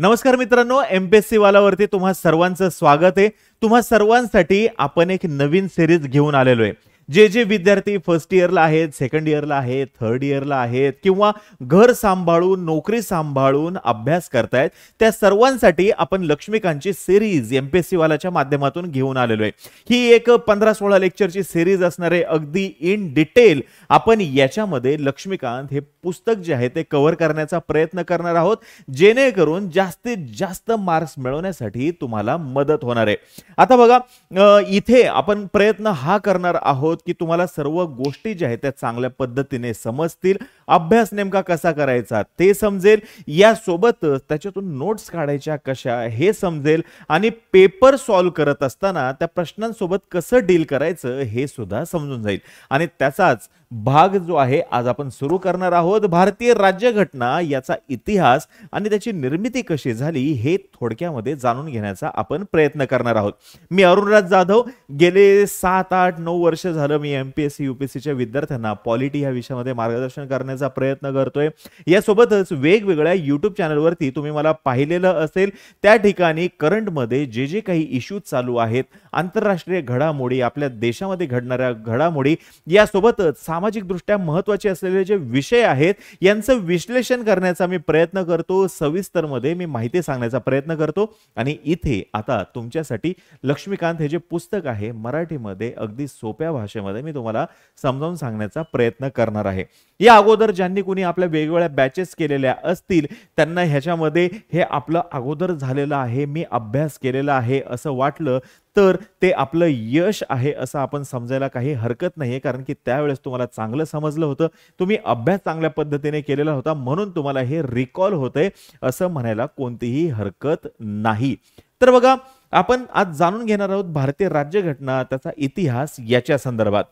नमस्कार मित्रांनो M P S वालावरती तुम्हा सर्वांचं स्वागत आहे तुम्हा सर्वांसाठी आपण एक नवीन सिरीज घेऊन आलेलो आहे जे जे विद्यार्थी फर्स्ट इयरला आहेत सेकंड इयरला आहेत थर्ड इयरला आहेत किंवा घर सांभाळून नोकरी सांभाळून अभ्यास करतायत त्या सर्वांसाठी आपण लक्ष्मीकांतची सिरीज सी वालाच्या माध्यमातून घेऊन आलेलो आहे ही एक पंधरा सोळा लेक्चरची सिरीज असणार आहे अगदी इन डिटेल आपण याच्यामध्ये लक्ष्मीकांत हे पुस्तक जे आहे ते कव्हर करण्याचा प्रयत्न करणार आहोत जेणेकरून जास्तीत जास्त मार्क्स मिळवण्यासाठी तुम्हाला मदत होणार आहे आता बघा इथे आपण प्रयत्न हा करणार आहोत आहोत की तुम्हाला सर्व गोष्टी ज्या आहेत त्या चांगल्या पद्धतीने समजतील अभ्यास नेमका कसा करायचा ते समजेल यासोबतच त्याच्यातून नोट्स काढायच्या कशा हे समजेल आणि पेपर सॉल्व करत असताना त्या प्रश्नांसोबत कसं डील करायचं हे सुद्धा समजून जाईल आणि त्याचाच भाग जो आहे आज आपण सुरू करणार आहोत भारतीय राज्यघटना याचा इतिहास आणि त्याची निर्मिती कशी झाली हे थोडक्यामध्ये जाणून घेण्याचा आपण प्रयत्न करणार आहोत मी अरुणराज जाधव गेले सात आठ नऊ वर्ष झालं मी एम पी एस एमपीएससी युपीएससीच्या विद्यार्थ्यांना पॉलिटी ह्या विषयामध्ये मार्गदर्शन करण्याचा करण्याचा प्रयत्न करतोय यासोबतच वेगवेगळ्या युट्यूब चॅनलवरती तुम्ही मला पाहिलेलं असेल त्या ठिकाणी करंटमध्ये जे जे काही इश्यूज चालू आहेत आंतरराष्ट्रीय घडामोडी आपल्या देशामध्ये घडणाऱ्या घडामोडी यासोबतच सामाजिकदृष्ट्या महत्त्वाचे असलेले जे विषय आहेत यांचं विश्लेषण करण्याचा मी प्रयत्न करतो सविस्तरमध्ये मी माहिती सांगण्याचा प्रयत्न करतो आणि इथे आता तुमच्यासाठी लक्ष्मीकांत हे जे पुस्तक आहे मराठीमध्ये अगदी सोप्या भाषेमध्ये मी तुम्हाला समजावून सांगण्याचा प्रयत्न करणार आहे या अगोदर अगोदर ज्यांनी कोणी आपल्या वेगवेगळ्या बॅचेस केलेल्या असतील त्यांना ह्याच्यामध्ये हे आपलं अगोदर झालेलं आहे मी अभ्यास केलेला आहे असं वाटलं तर ते आपलं यश आहे असं आपण समजायला काही हरकत नाही कारण की त्यावेळेस तुम्हाला चांगलं समजलं होतं तुम्ही अभ्यास चांगल्या पद्धतीने केलेला होता म्हणून तुम्हाला हे रिकॉल होतंय असं म्हणायला कोणतीही हरकत नाही तर बघा आपण आज जाणून घेणार आहोत भारतीय राज्यघटना त्याचा इतिहास याच्या संदर्भात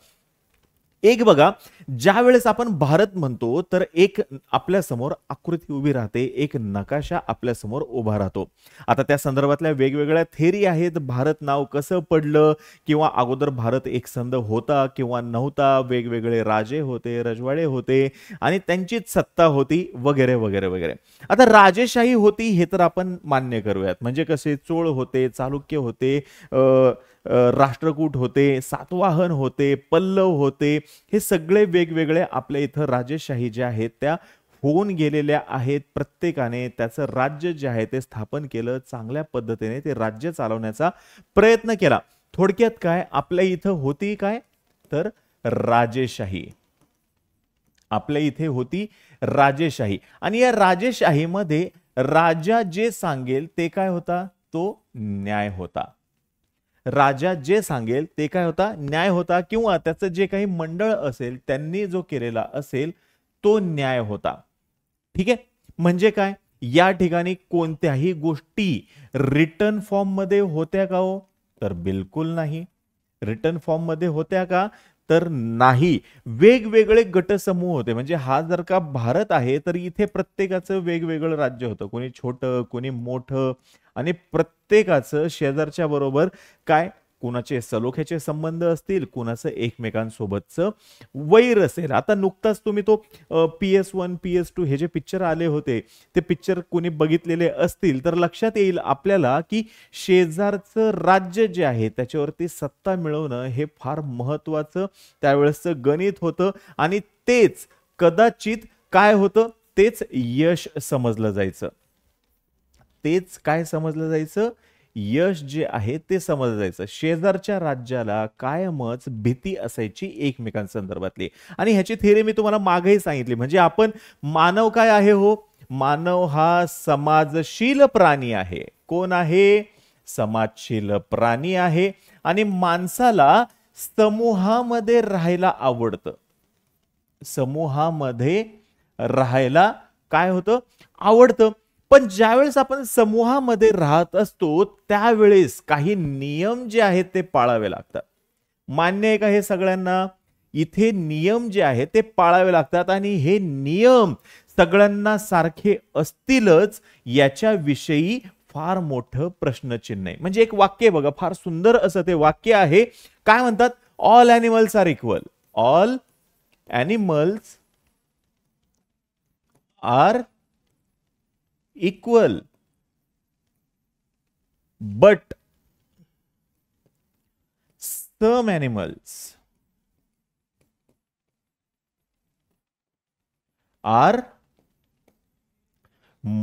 एक बघा ज्या वेळेस आपण भारत म्हणतो तर एक आपल्या समोर आकृती उभी राहते एक नकाशा आपल्या समोर उभा राहतो आता त्या संदर्भातल्या वेगवेगळ्या थेरी आहेत भारत नाव कसं पडलं किंवा अगोदर भारत एक होता किंवा नव्हता वेगवेगळे राजे होते रजवाडे होते आणि त्यांचीच सत्ता होती वगैरे वगैरे वगैरे आता राजेशाही होती हे तर आपण मान्य करूयात म्हणजे कसे चोळ होते चालुक्य होते राष्ट्रकूट होते सातवाहन होते पल्लव होते हे सगळे वेगवेगळे आपल्या इथं राजेशाही ज्या आहेत त्या होऊन गेलेल्या आहेत प्रत्येकाने त्याचं राज्य जे आहे ते स्थापन केलं चांगल्या पद्धतीने ते राज्य चालवण्याचा प्रयत्न केला थोडक्यात काय आपल्या इथं होती काय तर राजेशाही आपल्या इथे होती राजेशाही आणि या राजेशाहीमध्ये राजा जे सांगेल ते काय होता तो न्याय होता राजा जे सांगेल ते काय होता न्याय होता किंवा त्याचं जे काही मंडळ असेल त्यांनी जो केलेला असेल तो न्याय होता ठीक आहे म्हणजे काय या ठिकाणी कोणत्याही गोष्टी रिटर्न फॉर्म मध्ये होत्या का हो तर बिलकुल नाही रिटर्न फॉर्म मध्ये होत्या का तर नाही वेगवेगळे गटसमूह होते म्हणजे हा जर का भारत आहे तर इथे प्रत्येकाचं वेगवेगळं राज्य होतं कोणी छोटं कोणी मोठं आणि प्रत्येकाचं शेजारच्या बरोबर काय कुणाचे सलोख्याचे संबंध असतील कुणाचं एकमेकांसोबतच वैर असेल आता नुकताच तुम्ही तो P S one P S two हे जे पिक्चर आले होते ते पिक्चर कुणी बघितलेले असतील तर लक्षात येईल आपल्याला की शेजारचं राज्य जे आहे त्याच्यावरती सत्ता मिळवणं हे फार महत्वाचं त्यावेळेसचं गणित होतं आणि तेच कदाचित काय होतं तेच यश समजलं जायचं तेच काय समजलं जायचं यश जे आहे ते समजलं जायचं शेजारच्या राज्याला कायमच भीती असायची एकमेकांसंदर्भातली आणि ह्याची थेरी मी तुम्हाला मागही सांगितली म्हणजे आपण मानव काय आहे हो मानव हा समाजशील प्राणी आहे कोण आहे समाजशील प्राणी आहे आणि माणसाला समूहामध्ये राहायला आवडतं समूहामध्ये राहायला काय होतं आवडतं पण ज्यावेळेस आपण समूहामध्ये राहत असतो त्यावेळेस काही नियम जे आहेत ते पाळावे लागतात मान्य आहे का हे सगळ्यांना इथे नियम जे आहेत ते पाळावे लागतात आणि हे नियम सगळ्यांना सारखे असतीलच याच्याविषयी फार मोठं प्रश्नचिन्ह आहे म्हणजे एक वाक्य बघा फार सुंदर असं ते वाक्य आहे काय म्हणतात all animals are equal all animals are equal but some animals are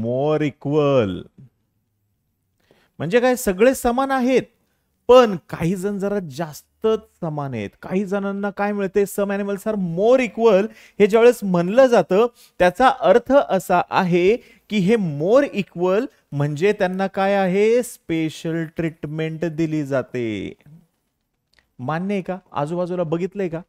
more equal म्हणजे काय सगळे समान आहेत पण काही जण जरा जास्त जास्तच समान आहेत काही जणांना काय मिळते some animals are more equal हे ज्यावेळेस म्हणलं जातं त्याचा अर्थ असा आहे की हे मोर इक्वल म्हणजे त्यांना काय आहे स्पेशल ट्रीटमेंट दिली जाते मान्य आहे का आजूबाजूला बघितलंय का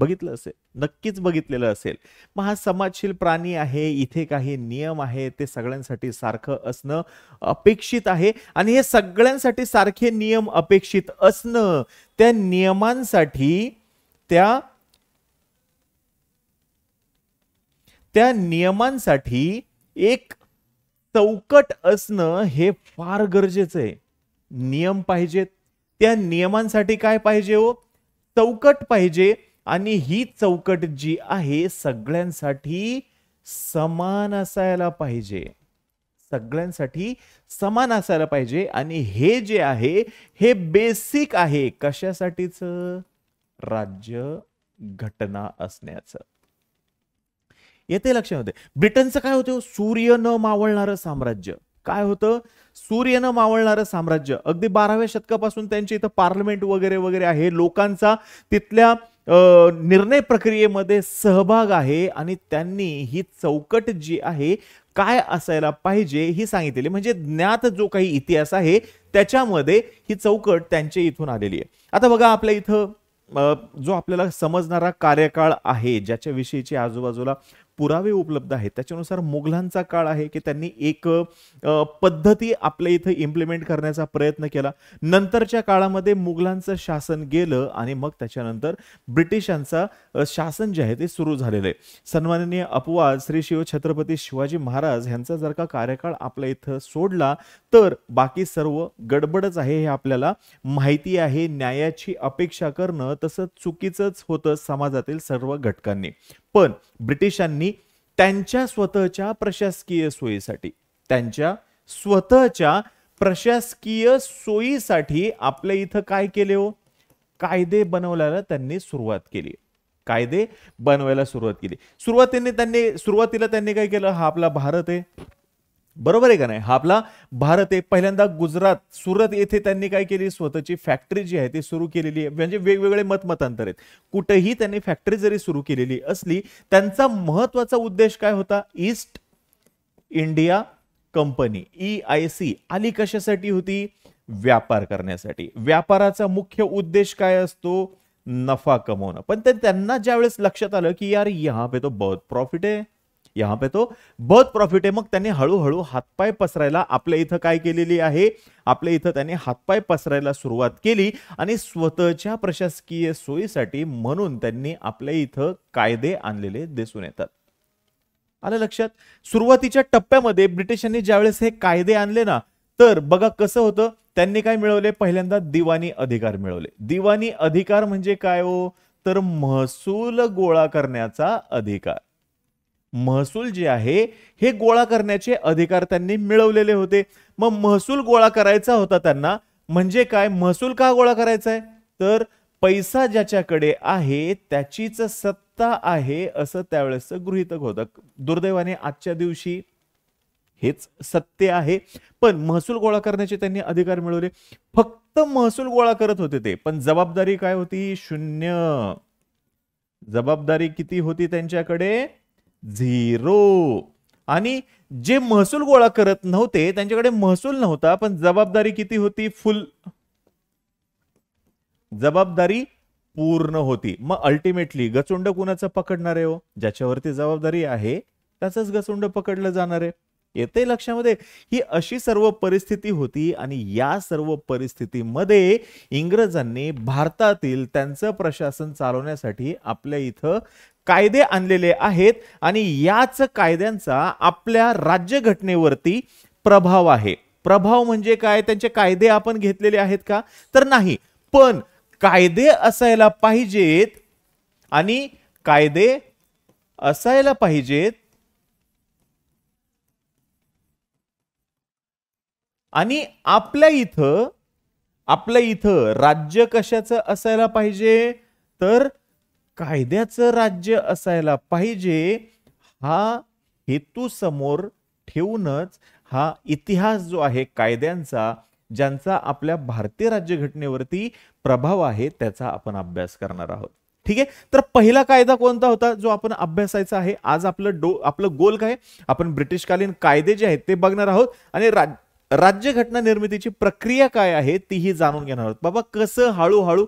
बघितलं असेल नक्कीच बघितलेलं असेल मग हा समाजशील प्राणी आहे इथे काही नियम आहे ते सगळ्यांसाठी सारखं असणं अपेक्षित आहे आणि हे सगळ्यांसाठी सारखे नियम अपेक्षित असणं त्या नियमांसाठी त्या त्या नियमांसाठी एक चौकट असणं हे फार गरजेचं आहे नियम पाहिजेत त्या नियमांसाठी काय पाहिजे हो चौकट पाहिजे आणि ही चौकट जी आहे सगळ्यांसाठी समान असायला पाहिजे सगळ्यांसाठी समान असायला पाहिजे आणि हे जे आहे हे बेसिक आहे कशासाठीच राज्य घटना असण्याचं येते होते ब्रिटनचं काय होतं सूर्य न मावळणारं साम्राज्य काय होतं सूर्य न मावळणारं साम्राज्य अगदी बाराव्या शतकापासून त्यांच्या इथं पार्लमेंट वगैरे वगैरे आहे लोकांचा तिथल्या निर्णय प्रक्रियेमध्ये सहभाग आहे आणि त्यांनी ही चौकट जी आहे काय असायला पाहिजे ही सांगितलेली म्हणजे ज्ञात जो काही इतिहास आहे त्याच्यामध्ये ही चौकट त्यांच्या इथून आलेली आहे आता बघा आपल्या इथं जो आपल्याला समजणारा कार्यकाळ आहे ज्याच्याविषयीची आजूबाजूला पुरावे उपलब्ध आहेत त्याच्यानुसार मुघलांचा काळ आहे की त्यांनी एक पद्धती आपल्या इथं इम्प्लिमेंट करण्याचा प्रयत्न केला नंतरच्या काळामध्ये मुघलांचं शासन गेलं आणि मग त्याच्यानंतर ब्रिटिशांचा शासन जे आहे ते सुरू झालेलं आहे सन्माननीय अपवाद श्री शिव छत्रपती शिवाजी महाराज यांचा जर का कार्यकाळ आपल्या इथं सोडला तर बाकी सर्व गडबडच आहे हे आपल्याला माहिती आहे न्यायाची अपेक्षा करणं तसं चुकीचंच होतं समाजातील सर्व घटकांनी पण ब्रिटिशांनी त्यांच्या स्वतःच्या प्रशासकीय सोयीसाठी त्यांच्या स्वतःच्या प्रशासकीय सोयीसाठी आपल्या इथं काय केले हो कायदे बनवल्याला त्यांनी सुरुवात केली कायदे बनवायला सुरुवात केली सुरुवातीने त्यांनी सुरुवातीला त्यांनी काय केलं हा आपला भारत आहे बरोबर आहे का नाही हा आपला भारत आहे पहिल्यांदा गुजरात सुरत येथे त्यांनी काय केली स्वतःची फॅक्टरी जी आहे ती सुरू केलेली आहे म्हणजे वेगवेगळे मतमतांतर आहेत कुठेही त्यांनी फॅक्टरी जरी सुरू केलेली असली त्यांचा महत्वाचा उद्देश काय होता East India Company E I C आली कशासाठी होती व्यापार करण्यासाठी व्यापाराचा मुख्य उद्देश काय असतो नफा कमवणं पण त्यांना ज्यावेळेस लक्षात आलं की यार या पे तो बहुत प्रॉफिट आहे या पे तो बहुत प्रॉफिट आहे मग त्यांनी हळूहळू हातपाय पसरायला आपल्या इथं काय केलेली आहे आपल्या इथं त्यांनी हातपाय पसरायला सुरुवात केली आणि स्वतःच्या प्रशासकीय सोयीसाठी म्हणून त्यांनी आपल्या इथं कायदे आणलेले दिसून येतात आलं लक्षात सुरुवातीच्या टप्प्यामध्ये ब्रिटिशांनी ज्यावेळेस हे कायदे आणले ना तर बघा कसं होतं त्यांनी काय मिळवले पहिल्यांदा दिवाणी अधिकार मिळवले दिवाणी अधिकार म्हणजे काय हो तर महसूल गोळा करण्याचा अधिकार महसूल जे आहे हे गोळा करण्याचे अधिकार त्यांनी मिळवलेले होते मग महसूल गोळा करायचा होता त्यांना म्हणजे काय महसूल का गोळा करायचा आहे तर पैसा ज्याच्याकडे आहे त्याचीच सत्ता आहे असं त्यावेळेस गृहितक होतं दुर्दैवाने आजच्या दिवशी हेच सत्य आहे पण महसूल गोळा करण्याचे त्यांनी अधिकार मिळवले फक्त महसूल गोळा करत होते ते पण जबाबदारी काय होती शून्य जबाबदारी किती होती त्यांच्याकडे झिरो आणि जे महसूल गोळा करत नव्हते त्यांच्याकडे महसूल नव्हता पण जबाबदारी किती होती फुल जबाबदारी पूर्ण होती मग अल्टिमेटली गचुंड कुणाचं पकडणार आहे हो ज्याच्यावरती जबाबदारी आहे त्याचंच गचुंड पकडलं जाणार आहे येते लक्षामध्ये ही अशी सर्व परिस्थिती होती आणि या सर्व परिस्थितीमध्ये इंग्रजांनी भारतातील त्यांचं प्रशासन चालवण्यासाठी आपल्या इथं कायदे आणलेले आहेत आणि याच कायद्यांचा आपल्या राज्यघटनेवरती प्रभाव आहे प्रभाव म्हणजे काय त्यांचे कायदे आपण घेतलेले आहेत का तर नाही पण कायदे असायला पाहिजेत आणि कायदे असायला पाहिजेत आणि आपल्या इथं आपल्या इथं राज्य कशाचं असायला पाहिजे तर कायद्याचं राज्य असायला पाहिजे हा हेतू समोर ठेवूनच हा इतिहास जो आहे कायद्यांचा ज्यांचा आपल्या भारतीय राज्यघटनेवरती प्रभाव आहे त्याचा आपण अभ्यास करणार आहोत ठीक आहे तर पहिला कायदा कोणता होता जो आपण अभ्यासायचा आहे आज आपलं डो आपलं गोल काय आपण ब्रिटिशकालीन कायदे जे आहेत ते बघणार आहोत आणि राज राज्यघटना निर्मितीची प्रक्रिया काय आहे तीही जाणून घेणार आहोत बाबा कसं हळूहळू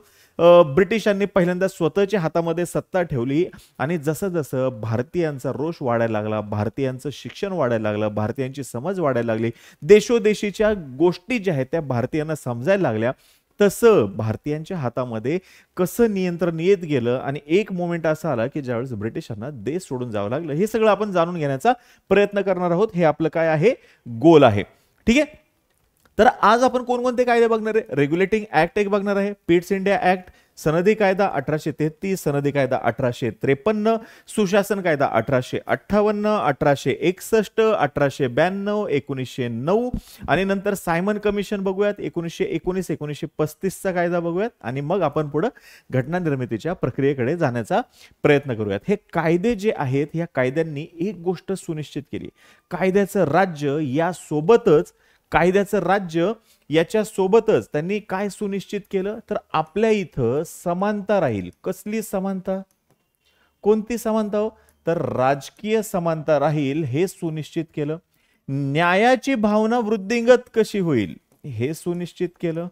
ब्रिटिशांनी पहिल्यांदा स्वतःच्या हातामध्ये सत्ता ठेवली आणि जसं जसं भारतीयांचा रोष वाढायला लागला भारतीयांचं शिक्षण वाढायला लागलं भारतीयांची समज वाढायला लागली देशोदेशीच्या गोष्टी ज्या आहेत त्या भारतीयांना समजायला लागल्या तसं भारतीयांच्या हातामध्ये कसं नियंत्रण येत गेलं आणि एक मोमेंट असा आला की ज्यावेळेस ब्रिटिशांना देश सोडून जावं लागलं हे सगळं आपण जाणून घेण्याचा प्रयत्न करणार आहोत हे आपलं काय आहे गोल आहे ठीक आहे तर आज आपण कोणकोणते कायदे बघणार आहे रेग्युलेटिंग ऍक्ट एक बघणार आहे पीट्स इंडिया ऍक्ट सनदी कायदा अठराशे तेहतीस सनदी कायदा अठराशे त्रेपन्न सुशासन कायदा अठराशे अठ्ठावन्न अठराशे एकसष्ट अठराशे ब्याण्णव एकोणीसशे नऊ आणि नंतर सायमन कमिशन बघूयात एकोणीसशे एकोणीस एकोणीसशे पस्तीसचा कायदा बघूयात आणि मग आपण पुढं घटना निर्मितीच्या प्रक्रियेकडे जाण्याचा प्रयत्न करूयात हे कायदे जे आहेत या कायद्यांनी एक गोष्ट सुनिश्चित केली कायद्याचं राज्य यासोबतच कायद्याचं राज्य याच्या सोबतच त्यांनी काय सुनिश्चित केलं तर आपल्या इथं समानता राहील कसली समानता कोणती समानता हो तर राजकीय समानता राहील हे सुनिश्चित केलं न्यायाची भावना वृद्धिंगत कशी होईल हे सुनिश्चित केलं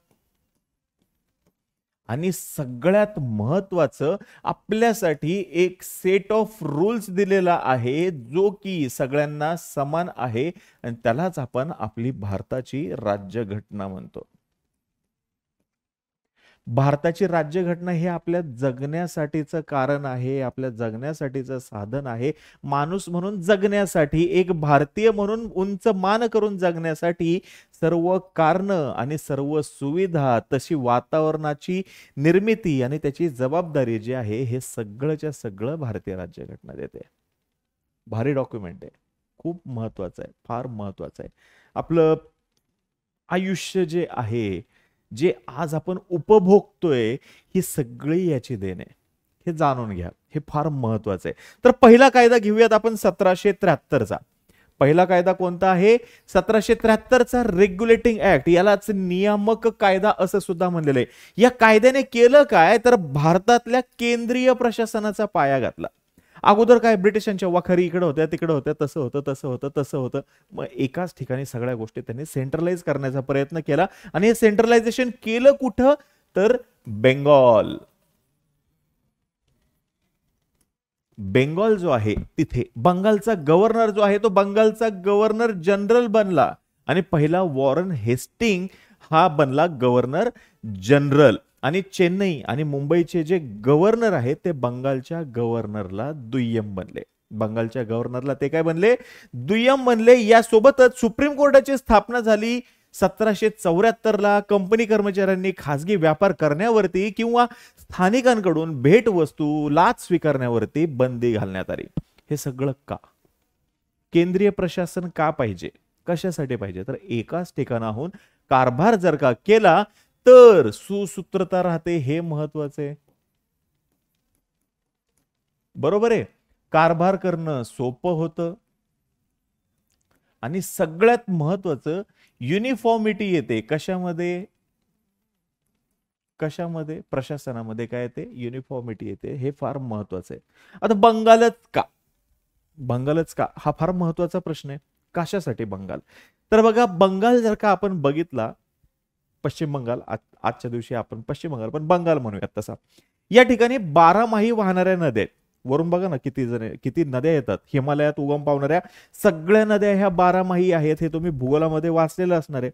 आणि सगळ्यात महत्वाचं आपल्यासाठी एक सेट ऑफ रूल्स दिलेला आहे जो की सगळ्यांना समान आहे आणि त्यालाच आपण आपली भारताची राज्यघटना म्हणतो भारताची राज्यघटना हे आपल्या जगण्यासाठीचं कारण आहे आपल्या जगण्यासाठीचं साधन आहे माणूस म्हणून जगण्यासाठी एक भारतीय म्हणून उंच मान करून जगण्यासाठी सर्व कारणं आणि सर्व सुविधा तशी वातावरणाची निर्मिती आणि त्याची जबाबदारी जी आहे हे सगळंच्या सगळं भारतीय राज्यघटना देते भारी डॉक्युमेंट आहे खूप महत्वाचं आहे फार महत्वाचं आहे आपलं आयुष्य जे आहे जे आज आपण उपभोगतोय ही सगळी याची आहे हे जाणून घ्या हे फार महत्वाचं आहे तर पहिला कायदा घेऊयात आपण सतराशे त्र्याहत्तरचा पहिला कायदा कोणता आहे सतराशे त्र्याहत्तरचा रेग्युलेटिंग ऍक्ट यालाच नियामक कायदा असं सुद्धा म्हणलेलं आहे या कायद्याने केलं काय तर भारतातल्या केंद्रीय प्रशासनाचा पाया घातला अगोदर काय ब्रिटिशांच्या वाखारी इकडे होत्या तिकडे होत्या तसं होतं तसं होतं तसं होतं मग एकाच ठिकाणी सगळ्या गोष्टी त्यांनी सेंट्रलाइज करण्याचा प्रयत्न केला आणि हे सेंट्रलायझेशन केलं कुठं तर बेंगॉल बेंगॉल जो आहे तिथे बंगालचा गव्हर्नर जो आहे तो बंगालचा गव्हर्नर जनरल बनला आणि पहिला वॉरन हेस्टिंग हा बनला गव्हर्नर जनरल आणि चेन्नई आणि मुंबईचे जे गव्हर्नर आहेत ते बंगालच्या गव्हर्नरला दुय्यम बनले बंगालच्या गव्हर्नरला ते काय बनले दुय्यम बनले यासोबतच सुप्रीम कोर्टाची स्थापना झाली सतराशे चौऱ्याहत्तरला कंपनी कर्मचाऱ्यांनी खाजगी व्यापार करण्यावरती किंवा स्थानिकांकडून भेटवस्तू लाच स्वीकारण्यावरती बंदी घालण्यात आली हे सगळं का केंद्रीय प्रशासन का पाहिजे कशासाठी पाहिजे तर एकाच ठिकाणाहून कारभार जर का केला तर सुसूत्रता राहते हे महत्वाचं आहे बरोबर आहे कारभार करणं सोपं होतं आणि सगळ्यात महत्वाचं युनिफॉर्मिटी येते कशामध्ये कशामध्ये प्रशासनामध्ये काय येते युनिफॉर्मिटी येते हे फार महत्वाचं आहे आता बंगालच का बंगालच का हा फार महत्वाचा प्रश्न आहे कशासाठी बंगाल तर बघा बंगाल जर का आपण बघितला पश्चिम बंगाल आजच्या दिवशी आपण पश्चिम बंगाल पण बंगाल म्हणूयात तसा या ठिकाणी बारामाही वाहणाऱ्या नद्या आहेत वरून बघा ना किती जण किती नद्या येतात हिमालयात उगम पावणाऱ्या सगळ्या नद्या ह्या बारामाही आहेत हे तुम्ही भूगोलामध्ये वाचलेलं असणार आहे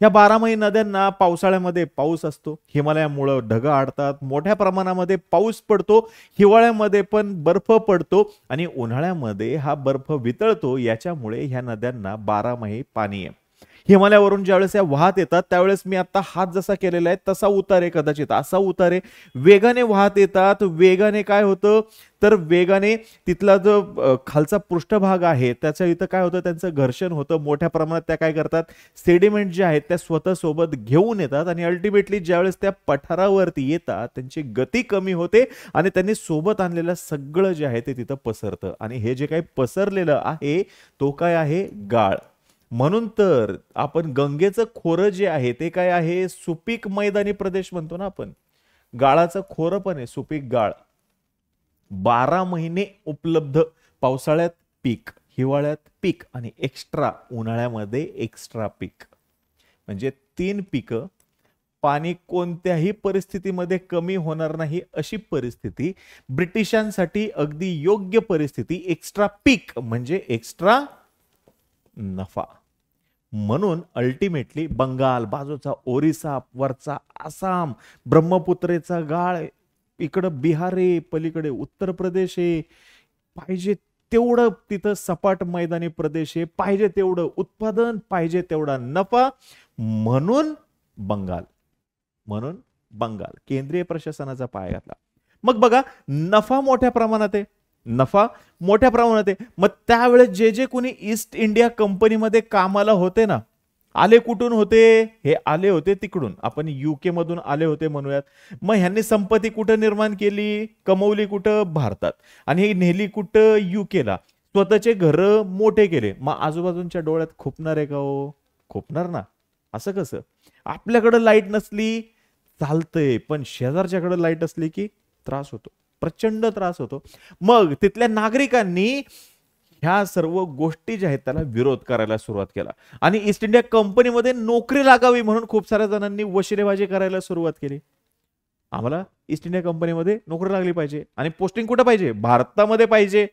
ह्या बारामाही नद्यांना पावसाळ्यामध्ये पाऊस असतो हिमालयामुळं ढगं आडतात मोठ्या प्रमाणामध्ये पाऊस पडतो हिवाळ्यामध्ये पण बर्फ पडतो आणि उन्हाळ्यामध्ये हा बर्फ वितळतो याच्यामुळे ह्या नद्यांना बारामाही पाणी आहे हिमालयावरून ज्यावेळेस या वाहत येतात त्यावेळेस मी आता हात जसा केलेला आहे तसा उतारे कदाचित असा उतारे वेगाने वाहत येतात वेगाने काय होतं तर वेगाने तिथला जो खालचा पृष्ठभाग आहे त्याच्या इथं काय होतं त्यांचं घर्षण होतं मोठ्या प्रमाणात त्या काय करतात सेडिमेंट जे आहेत त्या स्वतः सोबत घेऊन येतात आणि अल्टिमेटली ज्यावेळेस त्या पठारावरती येतात त्यांची गती कमी होते आणि त्यांनी सोबत आणलेलं सगळं जे आहे ते तिथं पसरतं आणि हे जे काही पसरलेलं आहे तो काय आहे गाळ म्हणून तर आपण गंगेचं खोरं जे आहे ते काय आहे सुपीक मैदानी प्रदेश म्हणतो ना आपण गाळाचं खोरं पण आहे सुपीक गाळ बारा महिने उपलब्ध पावसाळ्यात पीक हिवाळ्यात पीक आणि एक्स्ट्रा उन्हाळ्यामध्ये एक्स्ट्रा पीक म्हणजे तीन पीक पाणी कोणत्याही परिस्थितीमध्ये कमी होणार नाही अशी परिस्थिती ब्रिटिशांसाठी अगदी योग्य परिस्थिती एक्स्ट्रा पीक म्हणजे एक्स्ट्रा नफा म्हणून अल्टिमेटली बंगाल बाजूचा ओरिसा वरचा आसाम ब्रह्मपुत्रेचा गाळ इकडं बिहार आहे पलीकडे उत्तर प्रदेश आहे पाहिजे तेवढं तिथं सपाट मैदानी प्रदेश आहे पाहिजे तेवढं उत्पादन पाहिजे तेवढा नफा म्हणून बंगाल म्हणून बंगाल केंद्रीय प्रशासनाचा पाया घातला मग बघा नफा मोठ्या प्रमाणात आहे नफा मोठ्या प्रमाणात आहे मग त्यावेळेस जे जे कोणी ईस्ट इंडिया कंपनीमध्ये कामाला होते ना आले कुठून होते हे आले होते तिकडून आपण युके मधून आले होते म्हणूयात मग ह्यांनी संपत्ती कुठं निर्माण केली कमवली कुठं भारतात आणि हे नेली कुठं युकेला स्वतःचे घर मोठे केले मग आजूबाजूंच्या डोळ्यात खोपणार आहे का हो खोपणार ना असं कसं आपल्याकडं लाईट नसली चालतंय पण शेजारच्याकडं लाईट असली की त्रास होतो प्रचंड त्रास होतो मग तिथल्या नागरिकांनी ह्या सर्व गोष्टी ज्या आहेत त्याला विरोध करायला सुरुवात केला आणि ईस्ट इंडिया कंपनीमध्ये नोकरी लागावी म्हणून खूप साऱ्या जणांनी वशिरेबाजी करायला सुरुवात केली आम्हाला ईस्ट इंडिया कंपनीमध्ये नोकरी लागली पाहिजे आणि पोस्टिंग कुठं पाहिजे भारतामध्ये पाहिजे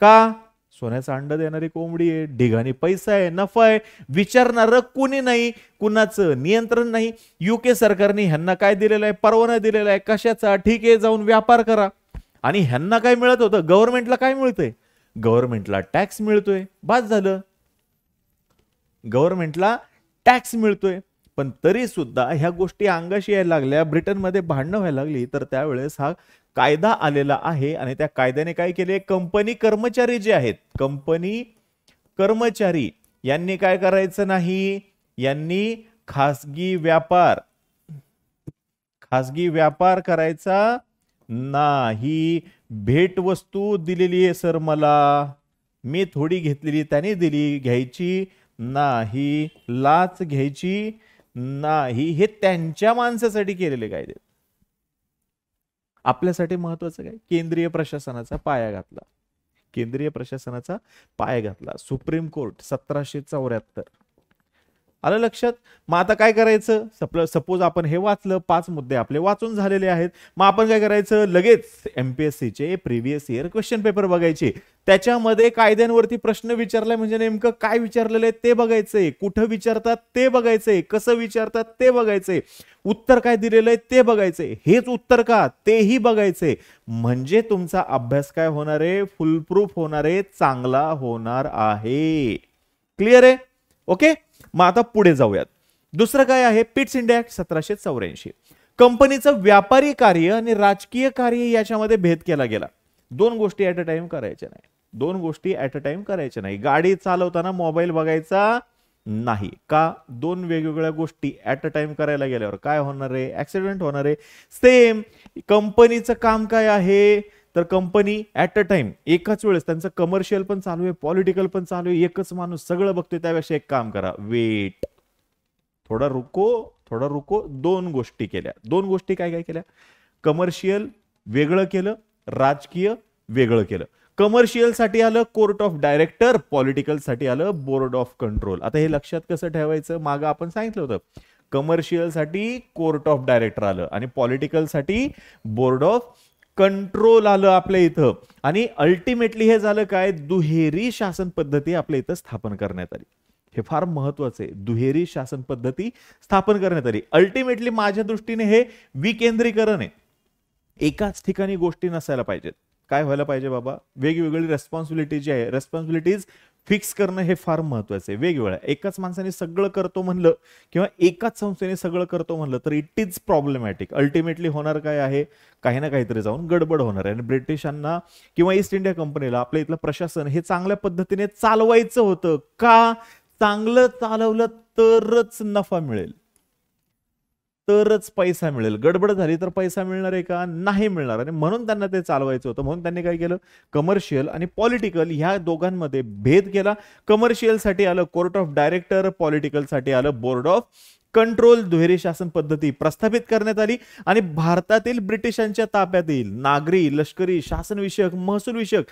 का सोन्याचा अंड देणारी कोंबडी आहे ढिगाणी पैसा आहे नफा आहे विचारणारं कुणी नाही कुणाचं नियंत्रण नाही युके सरकारने ह्यांना काय दिलेलं आहे परवाना दिलेला आहे कशाचा ठीक आहे जाऊन व्यापार करा आणि ह्यांना काय मिळत होतं गव्हर्नमेंटला काय मिळतंय गव्हर्नमेंटला टॅक्स मिळतोय बाद झालं गव्हर्नमेंटला टॅक्स मिळतोय पण तरी सुद्धा ह्या गोष्टी अंगाशी यायला लागल्या ब्रिटनमध्ये भांडणं व्हायला लागली तर त्यावेळेस हा कायदा आलेला आहे आणि त्या कायद्याने काय केले कंपनी कर्मचारी जे आहेत कंपनी कर्मचारी यांनी काय करायचं नाही यांनी खासगी व्यापार खासगी व्यापार करायचा नाही भेटवस्तू दिलेली आहे सर मला मी थोडी घेतलेली त्याने दिली घ्यायची नाही लाच घ्यायची नाही हे त्यांच्या माणसासाठी केलेले कायदे आपल्यासाठी महत्वाचं काय केंद्रीय प्रशासनाचा पाया घातला केंद्रीय प्रशासनाचा पाया घातला सुप्रीम कोर्ट सतराशे चौऱ्याहत्तर आलं लक्षात मग आता काय करायचं सपल सपोज आपण हे वाचलं पाच मुद्दे आपले वाचून झालेले आहेत मग आपण काय करायचं लगेच एम पी एस सीचे प्रिव्हियस इयर क्वेश्चन पेपर बघायचे त्याच्यामध्ये कायद्यांवरती प्रश्न विचारलाय म्हणजे नेमकं काय विचारलेलं आहे ते बघायचंय कुठं विचारतात ते बघायचंय कसं विचारतात ते बघायचंय उत्तर काय दिलेलं आहे ते बघायचंय हेच उत्तर का तेही बघायचंय म्हणजे तुमचा अभ्यास काय होणार आहे फुलप्रूफ होणार आहे चांगला होणार आहे क्लिअर आहे ओके मग आता पुढे जाऊयात दुसरं काय आहे पिट्स इंडिया ऍक्ट सतराशे चौऱ्याऐंशी कंपनीचं व्यापारी कार्य आणि राजकीय कार्य याच्यामध्ये भेद केला गेला दोन गोष्टी ऍट अ टाइम करायच्या नाही दोन गोष्टी ऍट अ टाइम करायच्या नाही गाडी चालवताना मोबाईल बघायचा नाही का दोन वेगवेगळ्या गोष्टी ऍट अ टाइम करायला गेल्यावर काय होणार आहे ऍक्सिडेंट होणार आहे सेम कंपनीचं काम काय आहे तर कंपनी ॲट अ टाइम एकाच वेळेस त्यांचं कमर्शियल पण चालू आहे पॉलिटिकल पण चालू आहे एकच माणूस सगळं बघतोय त्यापेक्षा एक काम करा वेट थोडा रुको थोडा रुको दोन गोष्टी केल्या दोन गोष्टी काय काय केल्या कमर्शियल वेगळं केलं राजकीय वेगळं केलं कमर्शियलसाठी आलं कोर्ट ऑफ डायरेक्टर पॉलिटिकलसाठी आलं बोर्ड ऑफ कंट्रोल आता हे लक्षात कसं ठेवायचं मागं आपण सांगितलं होतं कमर्शियलसाठी कोर्ट ऑफ डायरेक्टर आलं आणि पॉलिटिकलसाठी बोर्ड ऑफ कंट्रोल आलं आपल्या इथं आणि अल्टिमेटली हे झालं काय दुहेरी शासन पद्धती आपल्या इथं स्थापन करण्यात आली हे फार महत्वाचं आहे दुहेरी शासन पद्धती स्थापन करण्यात आली अल्टिमेटली माझ्या दृष्टीने हे विकेंद्रीकरण आहे एकाच ठिकाणी गोष्टी नसायला पाहिजेत काय व्हायला पाहिजे बाबा वेगवेगळी रेस्पॉन्सिबिलिटी जी आहे रेस्पॉन्सिबिलिटीज फिक्स करणं हे फार महत्वाचं आहे वेगवेगळ्या एकाच माणसाने सगळं करतो म्हणलं किंवा एकाच संस्थेने सगळं करतो म्हणलं तर इट इज प्रॉब्लेमॅटिक अल्टिमेटली होणार काय आहे काही ना काहीतरी जाऊन गडबड होणार आहे आणि ब्रिटिशांना किंवा ईस्ट इंडिया कंपनीला आपलं इथलं प्रशासन हे चांगल्या पद्धतीने चालवायचं होतं का चांगलं चालवलं तरच नफा मिळेल तरच पैसा मिळेल गडबड झाली तर पैसा मिळणार आहे का नाही मिळणार आणि म्हणून त्यांना ते चालवायचं होतं म्हणून त्यांनी काय केलं कमर्शियल आणि पॉलिटिकल ह्या दोघांमध्ये भेद केला कमर्शियलसाठी आलं कोर्ट ऑफ डायरेक्टर पॉलिटिकलसाठी आलं बोर्ड ऑफ कंट्रोल दुहेरी शासन पद्धती प्रस्थापित करण्यात आली आणि भारतातील ब्रिटिशांच्या ताप्यातील नागरी लष्करी शासनविषयक महसूलविषयक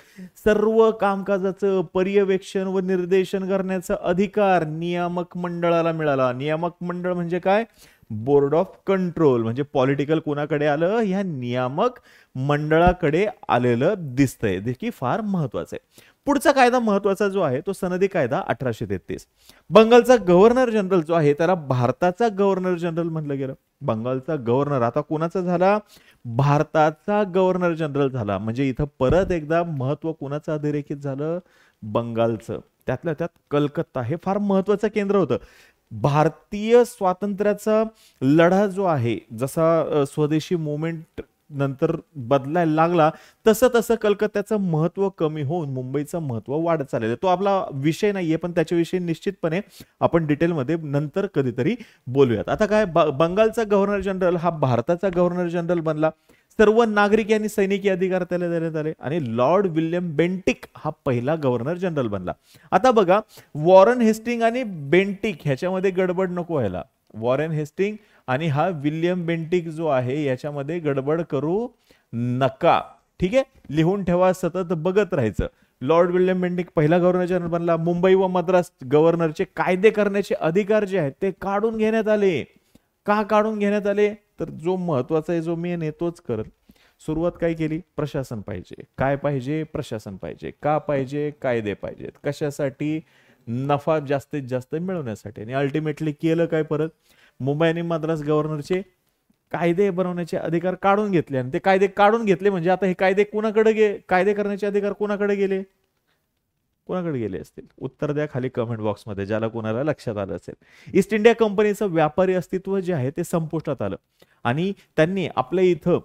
सर्व कामकाजाचं पर्यवेक्षण व निर्देशन करण्याचा अधिकार नियामक मंडळाला मिळाला नियामक मंडळ म्हणजे काय बोर्ड ऑफ कंट्रोल म्हणजे पॉलिटिकल कोणाकडे आलं ह्या नियामक मंडळाकडे आलेलं दिसतंय देखील फार महत्वाचं आहे पुढचा कायदा महत्वाचा जो आहे तो सनदी कायदा अठराशे तेहतीस बंगालचा गव्हर्नर जनरल जो आहे त्याला भारताचा गव्हर्नर जनरल म्हटलं गेलं बंगालचा गव्हर्नर आता कोणाचा झाला भारताचा गव्हर्नर जनरल झाला म्हणजे इथं परत एकदा महत्व कोणाचं अधिरेखित झालं बंगालचं त्यातल्या त्यात कलकत्ता हे फार महत्वाचं केंद्र होतं भारतीय स्वातंत्र्याचा लढा जो आहे जसा स्वदेशी मुवमेंट नंतर बदलायला लागला तसं तसं कलकत्त्याचं महत्व कमी होऊन मुंबईचं महत्व वाढत चाललेलं तो आपला विषय नाहीये पण त्याच्याविषयी निश्चितपणे आपण डिटेलमध्ये नंतर कधीतरी बोलूयात आता काय बंगालचा गव्हर्नर जनरल हा भारताचा गव्हर्नर जनरल बनला सर्व नागरिक यांनी सैनिकी अधिकार त्याला देण्यात आले आणि लॉर्ड विल्यम बेंटिक हा पहिला गव्हर्नर जनरल बनला आता बघा वॉरन हेस्टिंग आणि बेंटिक ह्याच्यामध्ये गडबड नको व्हायला वॉरन हेस्टिंग आणि हा विल्यम बेंटिक जो आहे याच्यामध्ये गडबड करू नका ठीक आहे लिहून ठेवा सतत बघत राहायचं लॉर्ड विल्यम बेंटिक पहिला गव्हर्नर जनरल बनला मुंबई व मद्रास गव्हर्नरचे कायदे करण्याचे अधिकार जे आहेत ते काढून घेण्यात आले का काढून घेण्यात आले तर जो महत्त्वाचा आहे जो मेन आहे तोच करत सुरुवात काय केली प्रशासन पाहिजे काय पाहिजे प्रशासन पाहिजे का पाहिजे कायदे पाहिजेत कशासाठी नफा जास्तीत जास्त मिळवण्यासाठी आणि अल्टिमेटली केलं काय परत मुंबई आणि मद्रास गव्हर्नरचे कायदे बनवण्याचे अधिकार काढून घेतले आणि ते कायदे काढून घेतले म्हणजे आता हे कायदे कोणाकडे गे कायदे करण्याचे अधिकार कोणाकडे गेले कोणाकडे गेले असतील उत्तर द्या खाली कमेंट बॉक्समध्ये ज्याला कोणाला लक्षात आलं असेल ईस्ट इंडिया कंपनीचं व्यापारी अस्तित्व जे आहे ते संपुष्टात आलं आणि त्यांनी आपल्या इथं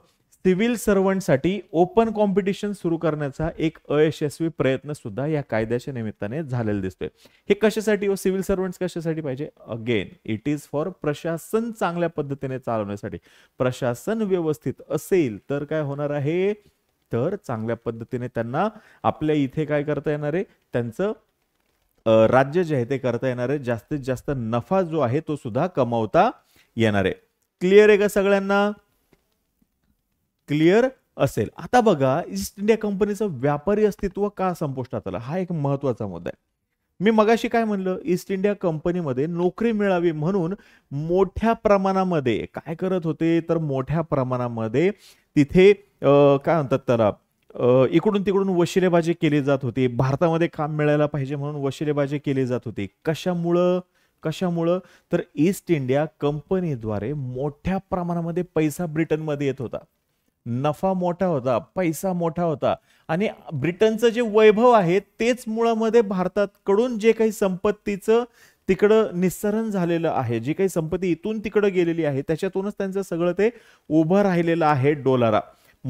सिव्हिल सर्वंटसाठी ओपन कॉम्पिटिशन सुरू करण्याचा एक अयशस्वी प्रयत्न सुद्धा या कायद्याच्या निमित्ताने झालेला दिसतोय हे कशासाठी व हो? सिव्हिल सर्वंट कशासाठी पाहिजे अगेन इट इज फॉर प्रशासन चांगल्या पद्धतीने चालवण्यासाठी प्रशासन व्यवस्थित असेल तर काय होणार आहे तर चांगल्या पद्धतीने त्यांना आपल्या इथे काय करता येणार आहे त्यांचं राज्य जे आहे ते करता येणार आहे जास्तीत जास्त नफा जो आहे तो सुद्धा कमावता येणार आहे क्लिअर आहे का सगळ्यांना क्लिअर असेल आता बघा ईस्ट इंडिया कंपनीचं व्यापारी अस्तित्व का संपुष्टात आलं हा एक महत्वाचा मुद्दा आहे मी मगाशी काय म्हणलं ईस्ट इंडिया कंपनीमध्ये नोकरी मिळावी म्हणून मोठ्या प्रमाणामध्ये काय करत होते तर मोठ्या प्रमाणामध्ये तिथे काय म्हणतात त्याला इकडून तिकडून वशिलेबाजी केली जात होती भारतामध्ये काम मिळायला पाहिजे म्हणून वशिलेबाजी केली जात होती कशामुळं कशामुळं तर ईस्ट इंडिया कंपनीद्वारे मोठ्या प्रमाणामध्ये पैसा ब्रिटनमध्ये येत होता नफा मोठा होता पैसा मोठा होता आणि ब्रिटनचं जे वैभव आहे तेच मुळामध्ये भारताकडून जे काही संपत्तीचं तिकडं निस्सरण झालेलं आहे जी काही संपत्ती इथून तिकडं गेलेली आहे त्याच्यातूनच त्यांचं सगळं ते उभं राहिलेलं आहे डोलारा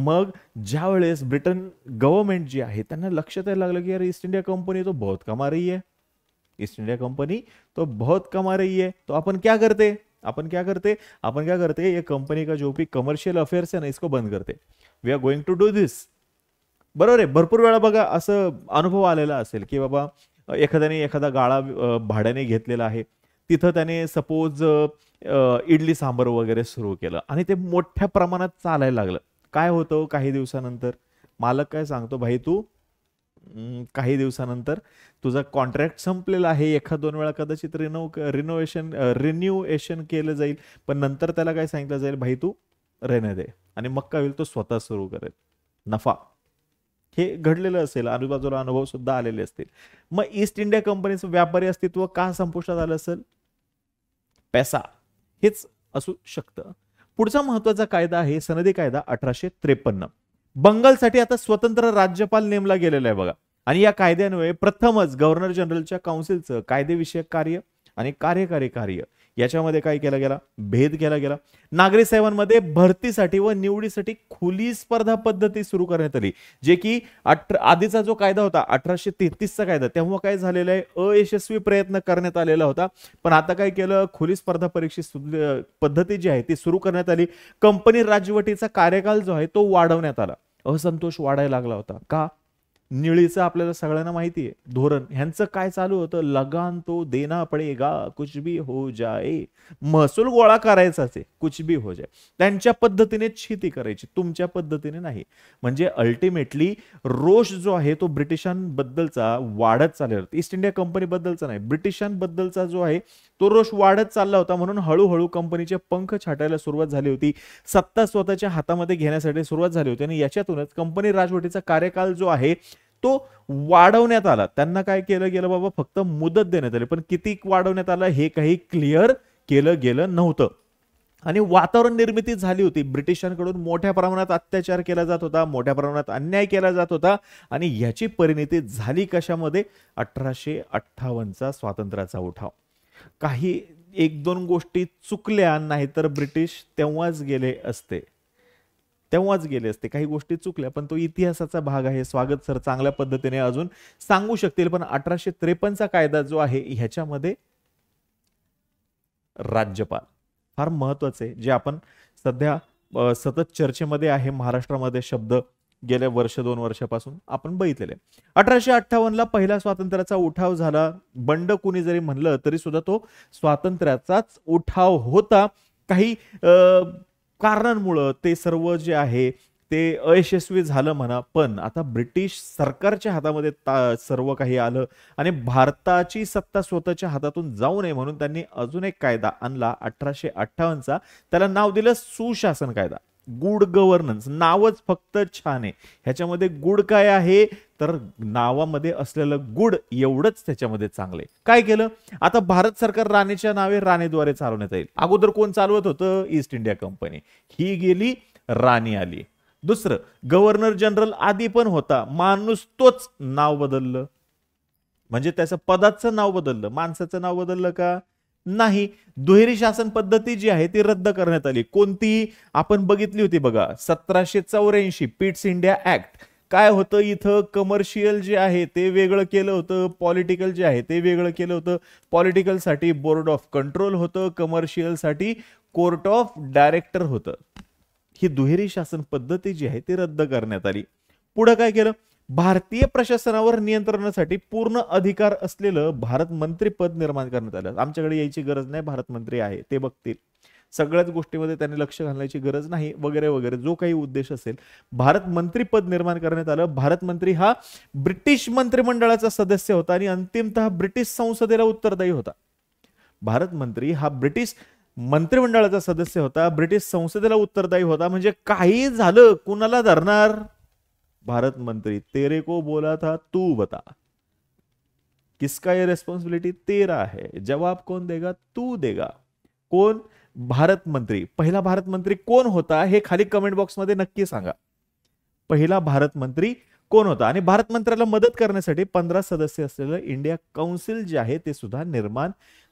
मग ज्या वेळेस ब्रिटन गव्हर्नमेंट जी आहे त्यांना लक्षात यायला लागलं की यार ईस्ट इंडिया कंपनी तो बहुत कमा रही है ईस्ट इंडिया कंपनी तो बहुत कमा रही है तो आपण क्या करते आपण क्या करते आपण क्या करते या कंपनी का जो भी कमर्शियल अफेअर्स आहे ना इसको बंद करते we are going to do this बरोबर आहे भरपूर वेळा बघा असं अनुभव आलेला असेल की बाबा एखाद्याने एखादा गाळा भाड्याने घेतलेला आहे तिथं त्याने सपोज इडली सांबर वगैरे सुरू केलं आणि ते मोठ्या प्रमाणात चालायला लागलं काय होतं काही दिवसानंतर मालक काय सांगतो भाई तू काही दिवसानंतर तुझा कॉन्ट्रॅक्ट संपलेला आहे एखाद दोन वेळा कदाचित रिनो रिनोव्हेशन रिन्युएशन केलं जाईल पण नंतर त्याला काय सांगितलं जाईल भाई तू रेने दे आणि मग काय होईल तो स्वतः सुरू करेल नफा हे घडलेलं असेल आजूबाजूला अनुभव सुद्धा आलेले असतील मग ईस्ट इंडिया कंपनीचं व्यापारी अस्तित्व का संपुष्टात आलं असेल पैसा हेच असू शकतं पुढचा महत्वाचा कायदा आहे सनदी कायदा अठराशे त्रेपन्न बंगालसाठी आता स्वतंत्र राज्यपाल नेमला गेलेला आहे बघा आणि या कायद्यान्वये प्रथमच गव्हर्नर जनरलच्या काउन्सिलचं कायदेविषयक कार्य आणि कार्यकारी कार्य याच्यामध्ये काय केला गेला भेद केला गेला नागरी सेवांमध्ये भरतीसाठी व निवडीसाठी खुली स्पर्धा पद्धती सुरू करण्यात आली जे की अठरा आधीचा जो कायदा होता अठराशे तेहतीसचा कायदा तेव्हा काय झालेला आहे अयशस्वी प्रयत्न करण्यात आलेला होता पण आता काय केलं खुली स्पर्धा परीक्षे पद्धती जी आहे ती सुरू करण्यात आली कंपनी राजवटीचा कार्यकाल जो आहे तो वाढवण्यात आला असंतोष वाढायला लागला होता का निळीचं आपल्याला सगळ्यांना माहिती आहे धोरण ह्यांचं काय चालू होतं लगान तो देना पडेगा कुछ भी हो जाए महसूल गोळा करायचाच आहे कुछ भी हो जाए त्यांच्या पद्धतीने शेती करायची तुमच्या पद्धतीने नाही म्हणजे अल्टिमेटली रोष जो आहे तो ब्रिटिशांबद्दलचा वाढत चालला होता ईस्ट इंडिया कंपनीबद्दलचा नाही ब्रिटिशांबद्दलचा जो आहे तो रोष वाढत चालला होता म्हणून हळूहळू कंपनीचे पंख छाटायला सुरुवात झाली होती सत्ता स्वतःच्या हातामध्ये घेण्यासाठी सुरुवात झाली होती आणि याच्यातूनच कंपनी राजवटीचा कार्यकाल जो आहे तो वाढवण्यात आला त्यांना काय केलं गेलं बाबा फक्त मुदत देण्यात आली पण किती वाढवण्यात आलं हे काही क्लिअर केलं गेलं नव्हतं आणि वातावरण निर्मिती झाली होती ब्रिटिशांकडून मोठ्या प्रमाणात अत्याचार केला जात होता मोठ्या प्रमाणात अन्याय केला जात होता आणि याची परिणिती झाली कशामध्ये अठराशे अठ्ठावन्नचा स्वातंत्र्याचा उठाव काही एक दोन गोष्टी चुकल्या नाहीतर ब्रिटिश तेव्हाच गेले असते तेव्हाच गेले असते काही गोष्टी चुकल्या पण तो इतिहासाचा भाग आहे स्वागत सर चांगल्या पद्धतीने अजून सांगू शकतील पण अठराशे त्रेपन्नचा कायदा जो आहे ह्याच्यामध्ये राज्यपाल फार महत्वाचे जे आपण सध्या सतत चर्चेमध्ये आहे महाराष्ट्रामध्ये शब्द गेल्या वर्ष दोन वर्षापासून आपण बघितलेले अठराशे अठ्ठावन्नला पहिला स्वातंत्र्याचा उठाव झाला बंड कुणी जरी म्हणलं तरी सुद्धा तो स्वातंत्र्याचाच उठाव होता काही कारणांमुळं ते सर्व जे आहे ते अयशस्वी झालं म्हणा पण आता ब्रिटिश सरकारच्या हातामध्ये सर्व काही आलं आणि भारताची सत्ता स्वतःच्या हातातून जाऊ नये म्हणून त्यांनी अजून एक कायदा आणला अठराशे अठ्ठावन्नचा त्याला नाव दिलं सुशासन कायदा गुड गव्हर्नन्स नावच फक्त छान आहे ह्याच्यामध्ये गुड काय आहे तर नावामध्ये असलेलं गुड एवढंच त्याच्यामध्ये चांगलं काय केलं आता भारत सरकार राणेच्या नावे राणेद्वारे चालवण्यात येईल अगोदर कोण चालवत होतं ईस्ट इंडिया कंपनी ही गेली राणी आली दुसरं गव्हर्नर जनरल आधी पण होता माणूस तोच नाव बदललं म्हणजे त्याचं पदाचं नाव बदललं माणसाचं नाव बदललं का नाही दुहेरी शासन पद्धती जी आहे ती रद्द करण्यात आली कोणतीही आपण बघितली होती बघा सतराशे चौऱ्याऐंशी पिट्स इंडिया ऍक्ट काय होतं इथं कमर्शियल जे आहे ते वेगळं केलं होतं पॉलिटिकल जे आहे ते वेगळं केलं होतं पॉलिटिकलसाठी बोर्ड ऑफ कंट्रोल होतं कमर्शियलसाठी कोर्ट ऑफ डायरेक्टर होतं ही दुहेरी शासन पद्धती जी आहे ती रद्द करण्यात आली पुढं काय केलं भारतीय प्रशासनावर नियंत्रणासाठी पूर्ण अधिकार असलेलं भारत मंत्री पद निर्माण करण्यात आलं आमच्याकडे यायची गरज नाही भारत मंत्री आहे ते बघतील सगळ्याच गोष्टीमध्ये त्यांनी लक्ष घालण्याची गरज नाही वगैरे वगैरे जो काही उद्देश असेल भारत मंत्री पद निर्माण करण्यात आलं भारत मंत्री हा ब्रिटिश मंत्रिमंडळाचा सदस्य होता आणि अंतिमतः ब्रिटिश संसदेला उत्तरदायी होता भारत मंत्री हा ब्रिटिश मंत्रिमंडळाचा सदस्य होता ब्रिटिश संसदेला उत्तरदायी होता म्हणजे काही झालं कुणाला धरणार भारत मंत्री तेरे को बोला था तू बता किसका ये रेस्पॉन्सिबिलिटी तेरा है जवाब कौन देगा तू देगा कोण भारत मंत्री पहिला भारत मंत्री कोण होता हे खाली कमेंट बॉक्समध्ये नक्की सांगा पहिला भारत मंत्री कोण होता आणि भारत मंत्र्याला मदत करण्यासाठी पंधरा सदस्य असलेलं इंडिया कौन्सिल जे आहे ते सुद्धा निर्माण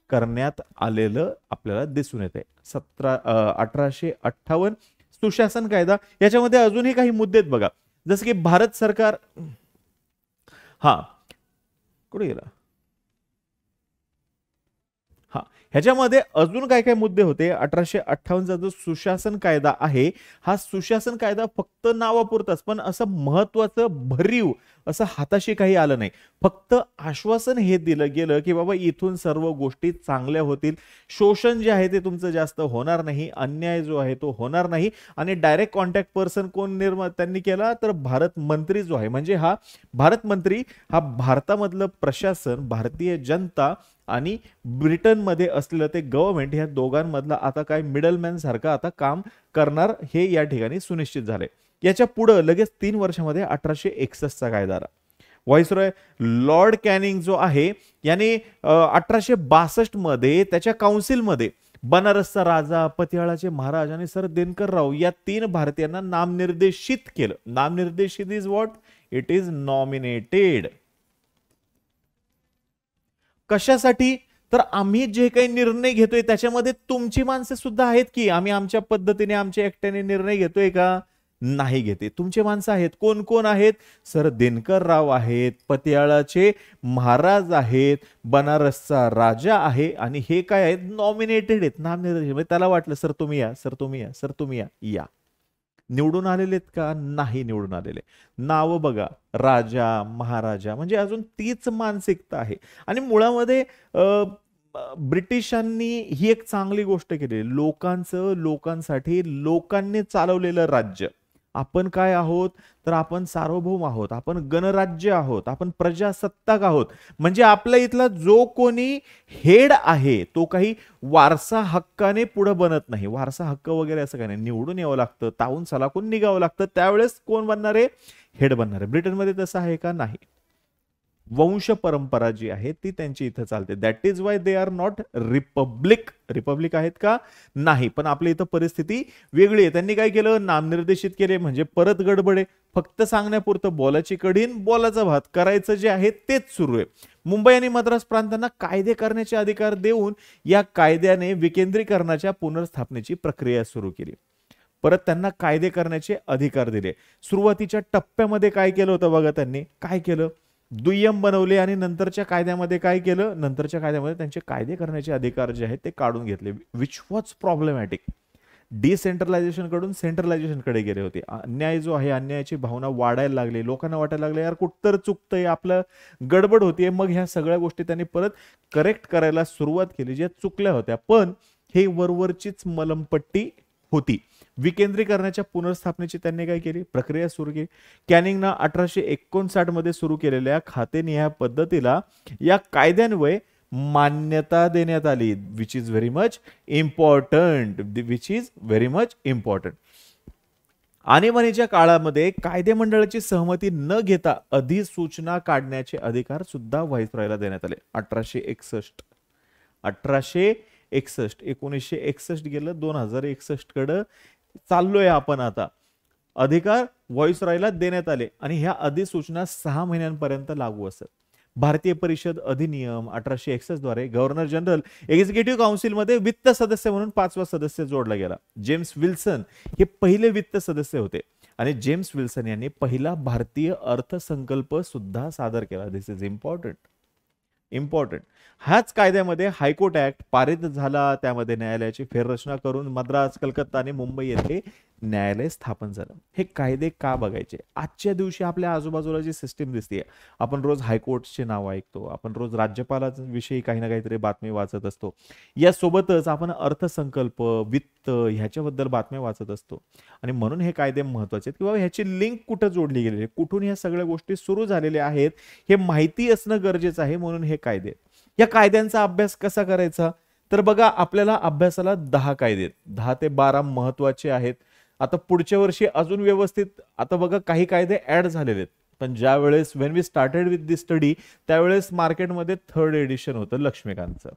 करण्यात आलेलं आपल्याला दिसून येते सतरा अठराशे अठ्ठावन्न सुशासन कायदा याच्यामध्ये अजूनही काही मुद्दे बघा जसं की भारत सरकार हा कुठे गेला हा ह्याच्यामध्ये अजून काय काय मुद्दे होते अठराशे अठ्ठावन्नचा जो सुशासन कायदा आहे हा सुशासन कायदा फक्त नावापुरताच पण असं महत्वाचं भरीव असं हाताशी काही आलं नाही फक्त आश्वासन हे दिलं गेलं की बाबा इथून सर्व गोष्टी चांगल्या होतील शोषण जे आहे ते तुमचं जास्त होणार नाही अन्याय जो आहे तो होणार नाही आणि डायरेक्ट कॉन्टॅक्ट पर्सन कोण निर्माण त्यांनी केला तर भारत मंत्री जो आहे म्हणजे हा भारत मंत्री हा भारतामधलं प्रशासन भारतीय जनता आणि ब्रिटनमध्ये असलेलं ते गव्हर्नमेंट ह्या दोघांमधला आता काय मिडलमॅन सारखं आता काम करणार हे या ठिकाणी सुनिश्चित झाले याच्या पुढं लगेच तीन वर्षामध्ये अठराशे एकसष्टचा कायदा आला रॉय लॉर्ड कॅनिंग जो आहे याने अठराशे बासष्टमध्ये त्याच्या काउन्सिलमध्ये बनारसचा राजा पतियाळाचे महाराज आणि सर दिनकर राव या तीन भारतीयांना नामनिर्देशित केलं नामनिर्देशित is what it is nominated कशासाठी तर आम्ही जे काही निर्णय घेतोय त्याच्यामध्ये तुमची माणसे सुद्धा आहेत की आम्ही आमच्या पद्धतीने आमच्या एकट्याने निर्णय घेतोय का नाही घेते तुमचे माणसं आहेत कोण कोण आहेत सर दिनकरराव आहेत पतियाळाचे महाराज आहेत बनारसचा राजा आहे आणि हे काय आहेत नॉमिनेटेड आहेत नामनिर्देश म्हणजे त्याला वाटलं सर तुम्ही या सर तुम्ही या सर तुम्ही या या निवडून आलेले का नाही निवडून आलेले नावं बघा राजा महाराजा म्हणजे अजून तीच मानसिकता आहे आणि मुळामध्ये ब्रिटिशांनी ही एक चांगली गोष्ट केली लोकांचं लोकांसाठी लोकांनी चालवलेलं राज्य आपण काय आहोत तर आपण सार्वभौम आहोत आपण गणराज्य आहोत आपण प्रजासत्ताक आहोत म्हणजे आपल्या इथला जो कोणी हेड आहे तो काही वारसा हक्काने पुढं बनत नाही वारसा हक्क वगैरे असं काही नाही निवडून यावं लागतं ताऊन सलाकून निघावं लागतं त्यावेळेस कोण बनणार आहे हेड बनणार आहे ब्रिटनमध्ये तसं आहे का नाही वंश परंपरा जी आहे ती त्यांची इथं चालते that is why they are not republic republic आहेत का नाही पण आपल्या इथं परिस्थिती वेगळी आहे त्यांनी काय केलं नामनिर्देशित केले म्हणजे परत गडबडे फक्त सांगण्यापुरतं बॉलाची कडीन बॉलाचा भात करायचं जे आहे तेच सुरू आहे मुंबई आणि मद्रास प्रांतांना कायदे करण्याचे अधिकार देऊन या कायद्याने विकेंद्रीकरणाच्या पुनर्स्थापनेची प्रक्रिया सुरू केली परत त्यांना कायदे करण्याचे अधिकार दिले सुरुवातीच्या टप्प्यामध्ये काय केलं होतं बघा त्यांनी काय केलं दुय्यम बनवले आणि नंतरच्या कायद्यामध्ये काय केलं नंतरच्या कायद्यामध्ये त्यांचे कायदे करण्याचे अधिकार जे आहेत ते काढून घेतले विच वॉज प्रॉब्लेमॅटिक डिसेंट्रलायझेशनकडून सेंट्रलायझेशनकडे गेले होते अन्याय जो आहे अन्यायाची भावना वाढायला लागली लोकांना वाटायला लागले यार कुठतर चुकतंय आपलं गडबड होतीये मग ह्या सगळ्या गोष्टी त्यांनी परत करेक्ट करायला सुरुवात केली ज्या चुकल्या होत्या पण हे वरवरचीच मलमपट्टी होती विकेंद्रीकरणाच्या पुनर्स्थापनेची त्यांनी काय केली प्रक्रिया सुरू केली कॅनिंगनं अठराशे एकोणसाठ मध्ये सुरू केलेल्या खातेनिहाय पद्धतीला या कायद्यान्वये मान्यता देण्यात आली which is very much important which is very much important आणीबाणीच्या काळामध्ये कायदे मंडळाची सहमती न घेता अधिसूचना काढण्याचे अधिकार सुद्धा व्हाईसरॉयला देण्यात आले अठराशे एकसष्ट अठराशे एकसष्ट एकोणीसशे एकसष्ट गेलं दोन हजार एकसष्ट कडं चाललोय आपण आता अधिकार व्हॉइस रॉयला देण्यात आले आणि ह्या अधिसूचना सहा महिन्यांपर्यंत लागू असत भारतीय परिषद अधिनियम अठराशे एकसष्ट द्वारे गव्हर्नर जनरल एक्झिक्युटिव्ह काउन्सिलमध्ये वित्त सदस्य म्हणून पाचवा सदस्य जोडला गेला जेम्स विल्सन हे पहिले वित्त सदस्य होते आणि जेम्स विल्सन यांनी पहिला भारतीय अर्थसंकल्प सुद्धा सादर केला दिस इज इम्पॉर्टंट इम्पॉर्टंट ह्याच कायद्यामध्ये हायकोर्ट ऍक्ट पारित झाला त्यामध्ये न्यायालयाची फेररचना करून मद्रास कलकत्ता आणि मुंबई येथे न्यायालय स्थापन झालं हे कायदे का बघायचे आजच्या दिवशी आपल्या आजूबाजूला जी सिस्टीम दिसते आपण रोज हायकोर्टचे नाव ऐकतो आपण रोज राज्यपालाविषयी काही ना काहीतरी बातमी वाचत असतो यासोबतच आपण अर्थसंकल्प वित्त असतं ह्याच्याबद्दल बातम्या वाचत असतो आणि म्हणून हे कायदे महत्त्वाचे आहेत किंवा ह्याची लिंक कुठं जोडली गेलेली कुठून ह्या सगळ्या गोष्टी सुरू झालेल्या आहेत हे माहिती असणं गरजेचं आहे म्हणून हे कायदे या कायद्यांचा अभ्यास कसा करायचा तर बघा आपल्याला अभ्यासाला दहा कायदे दहा ते बारा महत्त्वाचे आहेत आता पुढच्या वर्षी अजून व्यवस्थित आता बघा काही कायदे ऍड झालेले आहेत पण ज्या वेळेस when we started with the study त्यावेळेस मार्केटमध्ये थर्ड एडिशन होतं लक्ष्मीकांतचं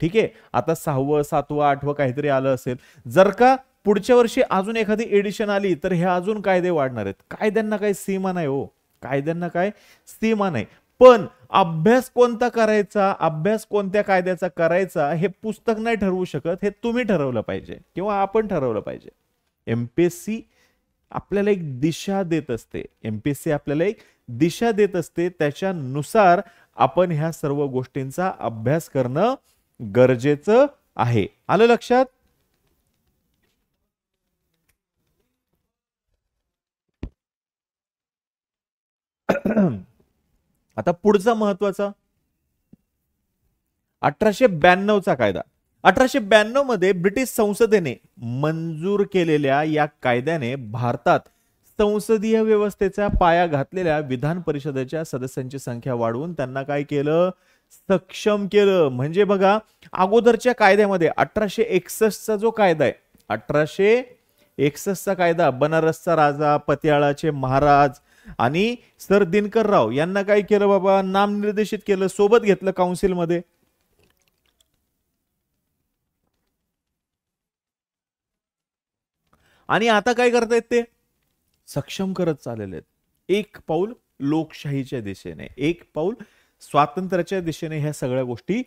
ठीक आहे आता सहावं सातवं आठवं काहीतरी आलं असेल जर का पुढच्या वर्षी अजून एखादी एडिशन आली तर हे अजून कायदे वाढणार आहेत कायद्यांना काय सीमा नाही हो कायद्यांना काय सीमा नाही पण अभ्यास कोणता करायचा अभ्यास कोणत्या कायद्याचा करायचा हे पुस्तक नाही ठरवू शकत हे तुम्ही ठरवलं पाहिजे किंवा आपण ठरवलं पाहिजे एमपीएससी आपल्याला एक दिशा देत असते एमपीएससी आपल्याला एक दिशा देत असते त्याच्यानुसार आपण ह्या सर्व गोष्टींचा अभ्यास करणं गरजेचं आहे आलं लक्षात आता पुढचा महत्वाचा अठराशे ब्याण्णवचा कायदा अठराशे ब्याण्णव मध्ये ब्रिटिश संसदेने मंजूर केलेल्या या कायद्याने भारतात संसदीय व्यवस्थेचा पाया घातलेल्या विधान परिषदेच्या सदस्यांची संख्या वाढवून त्यांना काय केलं सक्षम केलं म्हणजे बघा अगोदरच्या कायद्यामध्ये अठराशे एकसष्टचा जो कायदा आहे अठराशे एकसष्टचा कायदा बनारसचा राजा पतियाळाचे महाराज आणि सर दिनकर राव यांना काय केलं बाबा नामनिर्देशित केलं सोबत घेतलं काउन्सिलमध्ये आणि आता काय करतायत ते सक्षम करत चाललेले आहेत एक पाऊल लोकशाहीच्या दिशेने एक पाऊल स्वातंत्र्याच्या दिशेने ह्या सगळ्या गोष्टी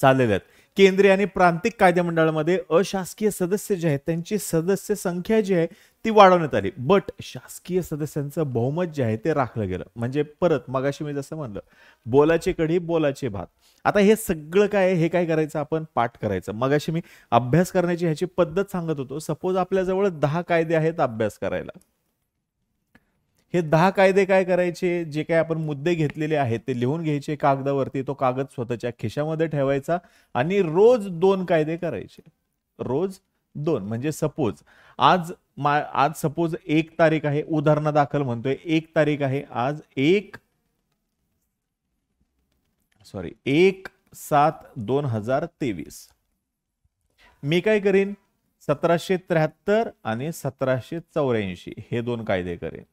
चाललेल्या आहेत केंद्रीय आणि प्रांतिक मंडळामध्ये अशासकीय सदस्य जे आहेत त्यांची सदस्य संख्या जी आहे ती वाढवण्यात आली बट शासकीय सदस्यांचं बहुमत जे आहे ते राखलं गेलं म्हणजे परत मगाशी मी जसं म्हणलं बोलाचे कढी बोलाचे भात आता हे सगळं काय हे काय करायचं आपण पाठ करायचं मगाशी मी अभ्यास करण्याची ह्याची पद्धत सांगत होतो सपोज आपल्याजवळ दहा कायदे आहेत अभ्यास करायला हे दहा कायदे काय करायचे जे काय आपण मुद्दे घेतलेले आहेत ते लिहून घ्यायचे कागदावरती तो कागद स्वतःच्या खिशामध्ये ठेवायचा आणि रोज दोन कायदे करायचे रोज दोन म्हणजे सपोज आज मा आज सपोज एक तारीख आहे उदाहरण दाखल म्हणतोय एक तारीख आहे आज एक सॉरी एक सात दोन हजार तेवीस मी काय करीन सतराशे त्र्याहत्तर आणि सतराशे चौऱ्याऐंशी हे दोन कायदे करेन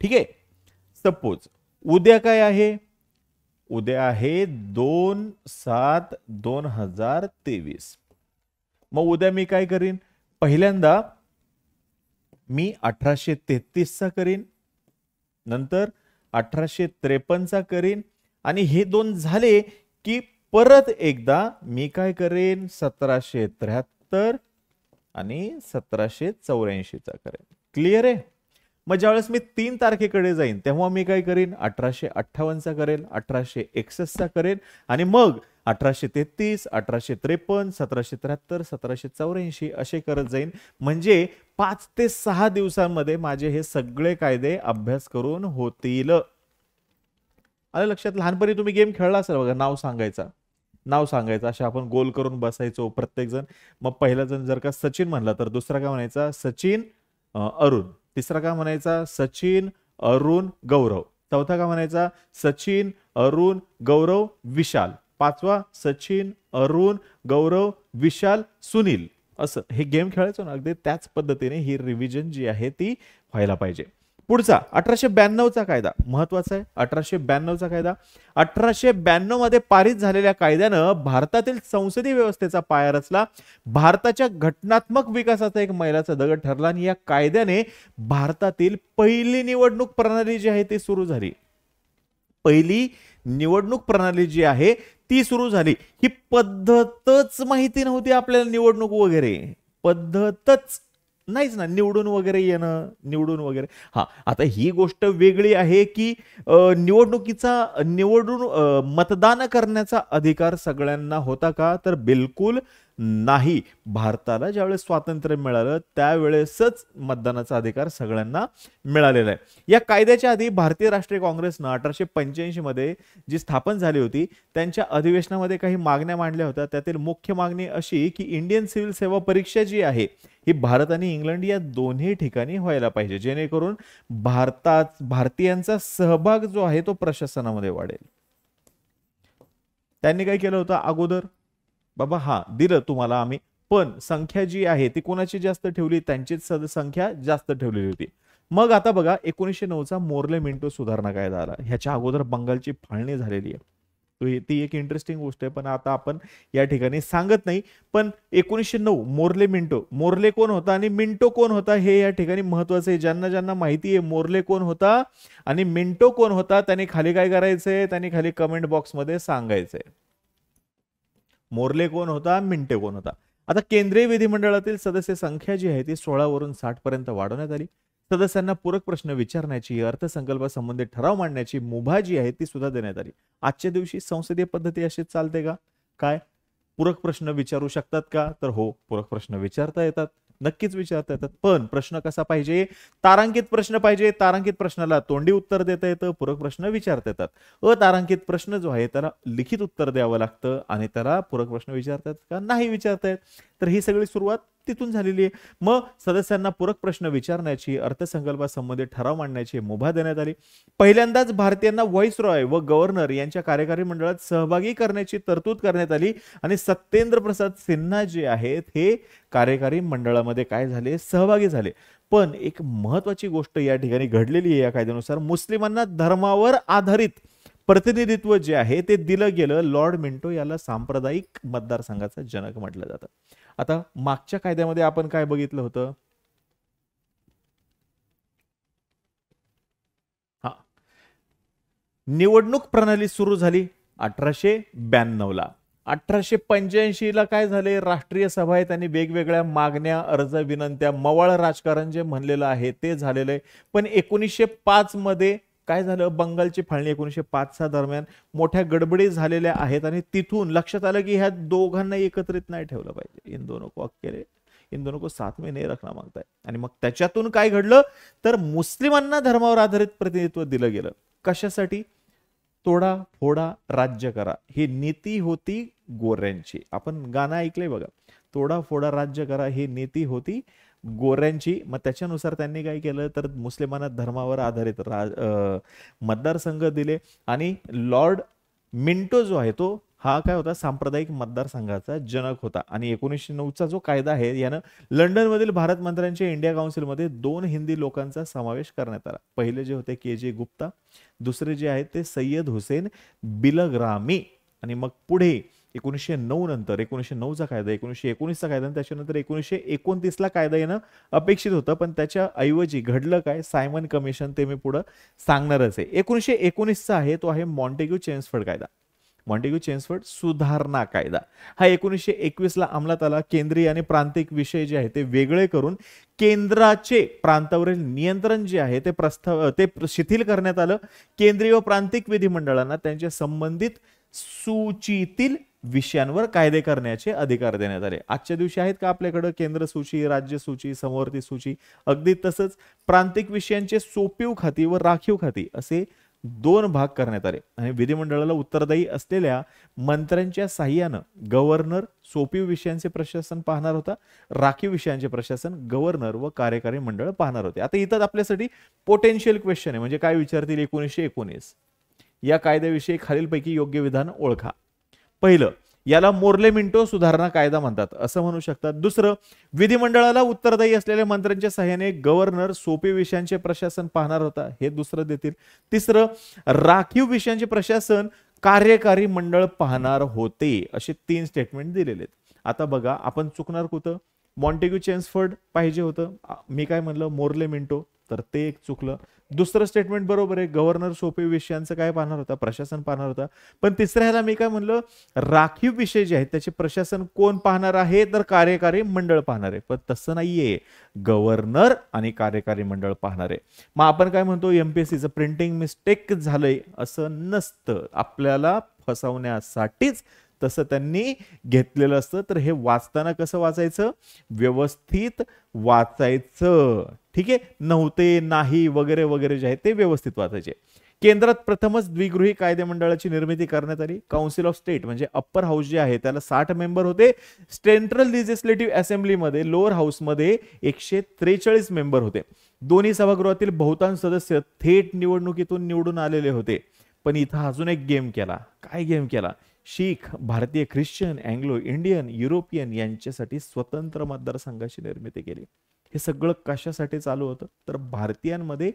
ठीक आहे सपोज उद्या काय आहे उद्या आहे दोन सात दोन हजार तेवीस मग उद्या मी काय करीन पहिल्यांदा मी अठराशे तेहतीसचा करीन नंतर अठराशे त्रेपन्नचा करीन आणि हे दोन झाले की परत एकदा मी काय करेन सतराशे त्र्याहत्तर आणि सतराशे चौऱ्याऐंशीचा करेन क्लिअर आहे मग ज्यावेळेस मी तीन तारखेकडे जाईन तेव्हा मी काय करेन अठराशे अठ्ठावन्नचा करेल अठराशे एकसष्टचा करेन आणि मग अठराशे तेहतीस अठराशे त्रेपन्न सतराशे त्र्याहत्तर सतराशे चौऱ्याऐंशी असे करत जाईन म्हणजे पाच ते सहा दिवसांमध्ये माझे हे सगळे कायदे अभ्यास करून होतील अरे लक्षात लहानपणी तुम्ही गेम खेळला असेल बघा नाव सांगायचा नाव सांगायचं असे आपण गोल करून बसायचो प्रत्येक जण मग पहिला जण जर का सचिन म्हणला तर दुसरा काय म्हणायचा सचिन अरुण तिसरा का म्हणायचा सचिन अरुण गौरव चौथा का म्हणायचा सचिन अरुण गौरव विशाल पाचवा सचिन अरुण गौरव विशाल सुनील असं हे गेम खेळायचो ना अगदी त्याच पद्धतीने ही रिव्हिजन जी आहे ती व्हायला पाहिजे पुढचा अठराशे ब्याण्णवचा कायदा महत्वाचा आहे अठराशे ब्याण्णवचा कायदा अठराशे ब्याण्णव मध्ये पारित झालेल्या कायद्यानं भारतातील संसदीय व्यवस्थेचा पाया रचला भारताच्या घटनात्मक विकासाचा एक मैलाचा दगड ठरला आणि या कायद्याने भारतातील पहिली निवडणूक प्रणाली जी आहे ती सुरू झाली पहिली निवडणूक प्रणाली जी आहे ती सुरू झाली ही पद्धतच माहिती नव्हती आपल्याला निवडणूक वगैरे पद्धतच नाहीच ना निवडून वगैरे येणं निवडून वगैरे हा आता ही गोष्ट वेगळी आहे की निवडणुकीचा निवडून मतदान करण्याचा अधिकार सगळ्यांना होता का तर बिलकुल नाही भारताला ज्यावेळेस स्वातंत्र्य मिळालं त्यावेळेसच मतदानाचा अधिकार सगळ्यांना मिळालेला आहे या कायद्याच्या आधी भारतीय राष्ट्रीय काँग्रेसनं अठराशे पंच्याऐंशी मध्ये जी स्थापन झाली होती त्यांच्या अधिवेशनामध्ये काही मागण्या मांडल्या होत्या त्यातील मुख्य मागणी अशी की इंडियन सिव्हिल सेवा परीक्षा जी आहे ही भारत आणि इंग्लंड या दोन्ही ठिकाणी व्हायला पाहिजे जेणेकरून भारतात भारतीयांचा सहभाग जो आहे तो प्रशासनामध्ये वाढेल त्यांनी काय केलं होतं अगोदर बाबा हा दिलं तुम्हाला आम्ही पण संख्या जी आहे ती कोणाची जास्त ठेवली त्यांचीच संख्या जास्त ठेवलेली होती मग आता बघा एकोणीसशे नऊचा मोरले मिंटो सुधारणा कायदा आला ह्याच्या अगोदर बंगालची फाळणी झालेली आहे ती एक इंटरेस्टिंग गोष्ट आहे पण आता आपण या ठिकाणी सांगत नाही पण एकोणीसशे नऊ मोर्ले मिंटो मोर्ले कोण होता आणि मिंटो कोण होता हे या ठिकाणी महत्वाचं आहे ज्यांना ज्यांना माहिती आहे मोर्ले कोण होता आणि मिंटो कोण होता त्यांनी खाली काय करायचंय त्यांनी खाली कमेंट बॉक्समध्ये सांगायचंय मोर्ले कोण होता मिंटे कोण होता आता केंद्रीय विधिमंडळातील सदस्य संख्या जी आहे ती सोळावरून साठ पर्यंत वाढवण्यात आली सदस्यांना पूरक प्रश्न विचारण्याची अर्थसंकल्पासंबंधी ठराव मांडण्याची मुभा जी आहे ती सुद्धा देण्यात आली आजच्या दिवशी संसदीय पद्धती अशीच चालते का काय पूरक प्रश्न विचारू शकतात का तर हो पूरक प्रश्न विचारता येतात नक्कीच विचारता येतात पण प्रश्न कसा पाहिजे तारांकित प्रश्न पाहिजे तारांकित प्रश्नाला तोंडी उत्तर देता येतं पूरक प्रश्न विचारता येतात अतारांकित प्रश्न जो आहे त्याला लिखित उत्तर द्यावं लागतं आणि त्याला पूरक प्रश्न विचारतात का नाही विचारतायत तर ही सगळी सुरुवात तिथून झालेली आहे मग सदस्यांना पूरक प्रश्न विचारण्याची अर्थसंकल्पासंबंधी ठराव मांडण्याची मुभा देण्यात आली पहिल्यांदाच भारतीयांना व्हॉइस रॉय व गव्हर्नर यांच्या कार्यकारी मंडळात सहभागी करण्याची तरतूद करण्यात आली आणि सत्येंद्र प्रसाद सिन्हा जे आहेत हे कार्यकारी मंडळामध्ये काय झाले सहभागी झाले पण एक महत्वाची गोष्ट या ठिकाणी घडलेली आहे या कायद्यानुसार मुस्लिमांना धर्मावर आधारित प्रतिनिधित्व जे आहे ते दिलं गेलं लॉर्ड मिंटो याला सांप्रदायिक मतदारसंघाचा जनक म्हटलं जातं आता मागच्या कायद्यामध्ये आपण काय बघितलं होतं हा निवडणूक प्रणाली सुरू झाली अठराशे ब्याण्णवला अठराशे पंच्याऐंशी ला काय झाले राष्ट्रीय सभा त्यांनी वेगवेगळ्या मागण्या अर्ज विनंत्या मवाळ राजकारण जे म्हणलेलं आहे ते झालेलं आहे पण एकोणीसशे पाच मध्ये काय झालं बंगालची फाळणी एकोणीसशे पाच सहा दरम्यान मोठ्या गडबडी झालेल्या आहेत आणि तिथून लक्षात आलं की ह्या दोघांना एकत्रित नाही ठेवलं पाहिजे इन दोन को अकेले इन को नाही रखना मागताय आणि मग त्याच्यातून काय घडलं तर मुस्लिमांना धर्मावर आधारित प्रतिनिधित्व दिलं गेलं कशासाठी तोडा फोडा राज्य करा ही नीती होती गोऱ्यांची आपण गाणं ऐकलंय बघा तोडा फोडा राज्य करा ही नीती होती गोऱ्यांची मग त्याच्यानुसार त्यांनी काय केलं तर मुस्लिमांना धर्मावर आधारित रा मतदारसंघ दिले आणि लॉर्ड मिंटो जो आहे तो हा काय होता सांप्रदायिक मतदारसंघाचा जनक होता आणि एकोणीसशे नऊचा जो कायदा आहे यानं लंडनमधील भारत मंत्र्यांच्या इंडिया काउन्सिलमध्ये दोन हिंदी लोकांचा समावेश करण्यात आला पहिले जे होते के जे गुप्ता दुसरे जे आहेत ते सय्यद हुसेन बिलग्रामी आणि मग पुढे एकोणीसशे नऊ नंतर एकोणीसशे नऊचा कायदा एकोणीसशे एकोणीसचा कायदा आणि त्याच्यानंतर एकोणीसशे एकोणतीसला कायदा येणं अपेक्षित होतं पण त्याच्या ऐवजी घडलं काय सायमन कमिशन ते मी पुढं सांगणारच आहे एकोणीसशे एकोणीसचा आहे तो आहे मॉन्टेग्यू चेन्सफर्ड कायदा मॉन्टेग्यू चेन्सफर्ड सुधारणा कायदा हा एकोणीसशे एकवीसला अंमलात आला केंद्रीय आणि प्रांतिक विषय जे आहे ते वेगळे करून केंद्राचे प्रांतावरील नियंत्रण जे आहे ते प्रस्ताव ते शिथिल करण्यात आलं केंद्रीय व प्रांतिक विधिमंडळांना त्यांच्या संबंधित सूचीतील विषयांवर कायदे करण्याचे अधिकार देण्यात आले आजच्या दिवशी आहेत का आपल्याकडं केंद्र सूची राज्य सूची समवर्ती सूची अगदी तसंच प्रांतिक विषयांचे सोपीव खाती व राखीव खाती असे दोन भाग करण्यात आले आणि विधिमंडळाला उत्तरदायी असलेल्या मंत्र्यांच्या साह्यानं गव्हर्नर सोपीव विषयांचे प्रशासन पाहणार होता राखीव विषयांचे प्रशासन गव्हर्नर व कार्यकारी मंडळ पाहणार होते आता इथं आपल्यासाठी पोटेन्शियल क्वेश्चन आहे म्हणजे काय विचारतील एकोणीसशे एकोणीस या कायद्याविषयी खालीलपैकी योग्य विधान ओळखा पहिलं याला मोर्ले मिंटो सुधारणा कायदा म्हणतात असं म्हणू शकतात दुसरं विधिमंडळाला उत्तरदायी असलेल्या मंत्र्यांच्या सहाय्याने गव्हर्नर सोपे विषयांचे प्रशासन पाहणार होता हे दुसरं देतील तिसरं राखीव विषयांचे प्रशासन कार्यकारी मंडळ पाहणार होते असे तीन स्टेटमेंट दिलेले आहेत आता बघा आपण चुकणार कुठं मॉन्टेग्यू चेन्सफर्ड पाहिजे होतं मी काय म्हणलं मोर्ले मिंटो तर ते एक चुकलं दुसरं स्टेटमेंट बरोबर आहे गव्हर्नर सोपे विषयांचं काय पाहणार होता प्रशासन पाहणार होता पण तिसऱ्या ह्याला मी काय म्हणलं राखीव विषय जे आहेत त्याचे प्रशासन कोण पाहणार आहे तर कार्यकारी मंडळ पाहणार आहे पण तसं नाहीये गव्हर्नर आणि कार्यकारी मंडळ पाहणार आहे मग आपण काय म्हणतो एमपीएससीचं प्रिंटिंग मिस्टेक झालंय असं नसतं आपल्याला फसवण्यासाठीच तसं त्यांनी घेतलेलं असतं तर हे वाचताना कसं वाचायचं व्यवस्थित वाचायचं ठीक आहे नव्हते नाही वगैरे वगैरे जे आहे ते व्यवस्थित वाचायचे केंद्रात प्रथमच द्विगृही कायदे मंडळाची निर्मिती करण्यात आली काउन्सिल ऑफ स्टेट म्हणजे अप्पर हाऊस जे आहे त्याला साठ मेंबर होते सेंट्रल लेजिस्लेटिव्ह असेंब्लीमध्ये लोअर हाऊसमध्ये एकशे त्रेचाळीस मेंबर होते दोन्ही सभागृहातील बहुतांश सदस्य थेट निवडणुकीतून निवडून आलेले होते पण इथं अजून एक गेम केला काय गेम केला शीख भारतीय ख्रिश्चन अँग्लो इंडियन युरोपियन यांच्यासाठी स्वतंत्र मतदारसंघाची निर्मिती केली हे सगळं कशासाठी चालू होतं तर भारतीयांमध्ये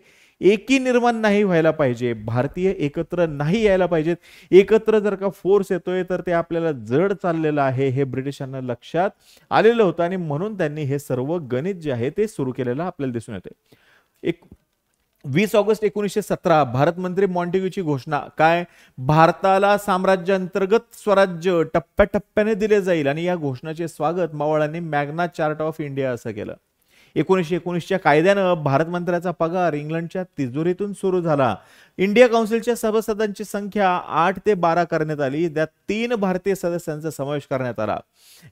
एकी निर्माण नाही व्हायला पाहिजे भारतीय एकत्र नाही यायला पाहिजेत एकत्र जर का फोर्स येतोय तर ते आपल्याला जड चाललेलं आहे हे ब्रिटिशांना लक्षात आलेलं होतं आणि म्हणून त्यांनी हे सर्व गणित जे आहे ते सुरू केलेलं आपल्याला दिसून येते एक वीस ऑगस्ट एकोणीसशे सतरा भारत मंत्री मॉन्टेग्यूची घोषणा काय भारताला साम्राज्याअंतर्गत स्वराज्य टप्प्याटप्प्याने दिले जाईल आणि या घोषणाचे स्वागत मावळांनी मॅग्ना चार्ट ऑफ इंडिया असं केलं एकोणीसशे एकोणीसच्या कायद्यानं भारत मंत्र्याचा पगार इंग्लंडच्या तिजोरीतून सुरू झाला इंडिया काउन्सिलच्या सभासदांची संख्या आठ ते बारा करण्यात आली त्यात तीन भारतीय सदस्यांचा समावेश करण्यात आला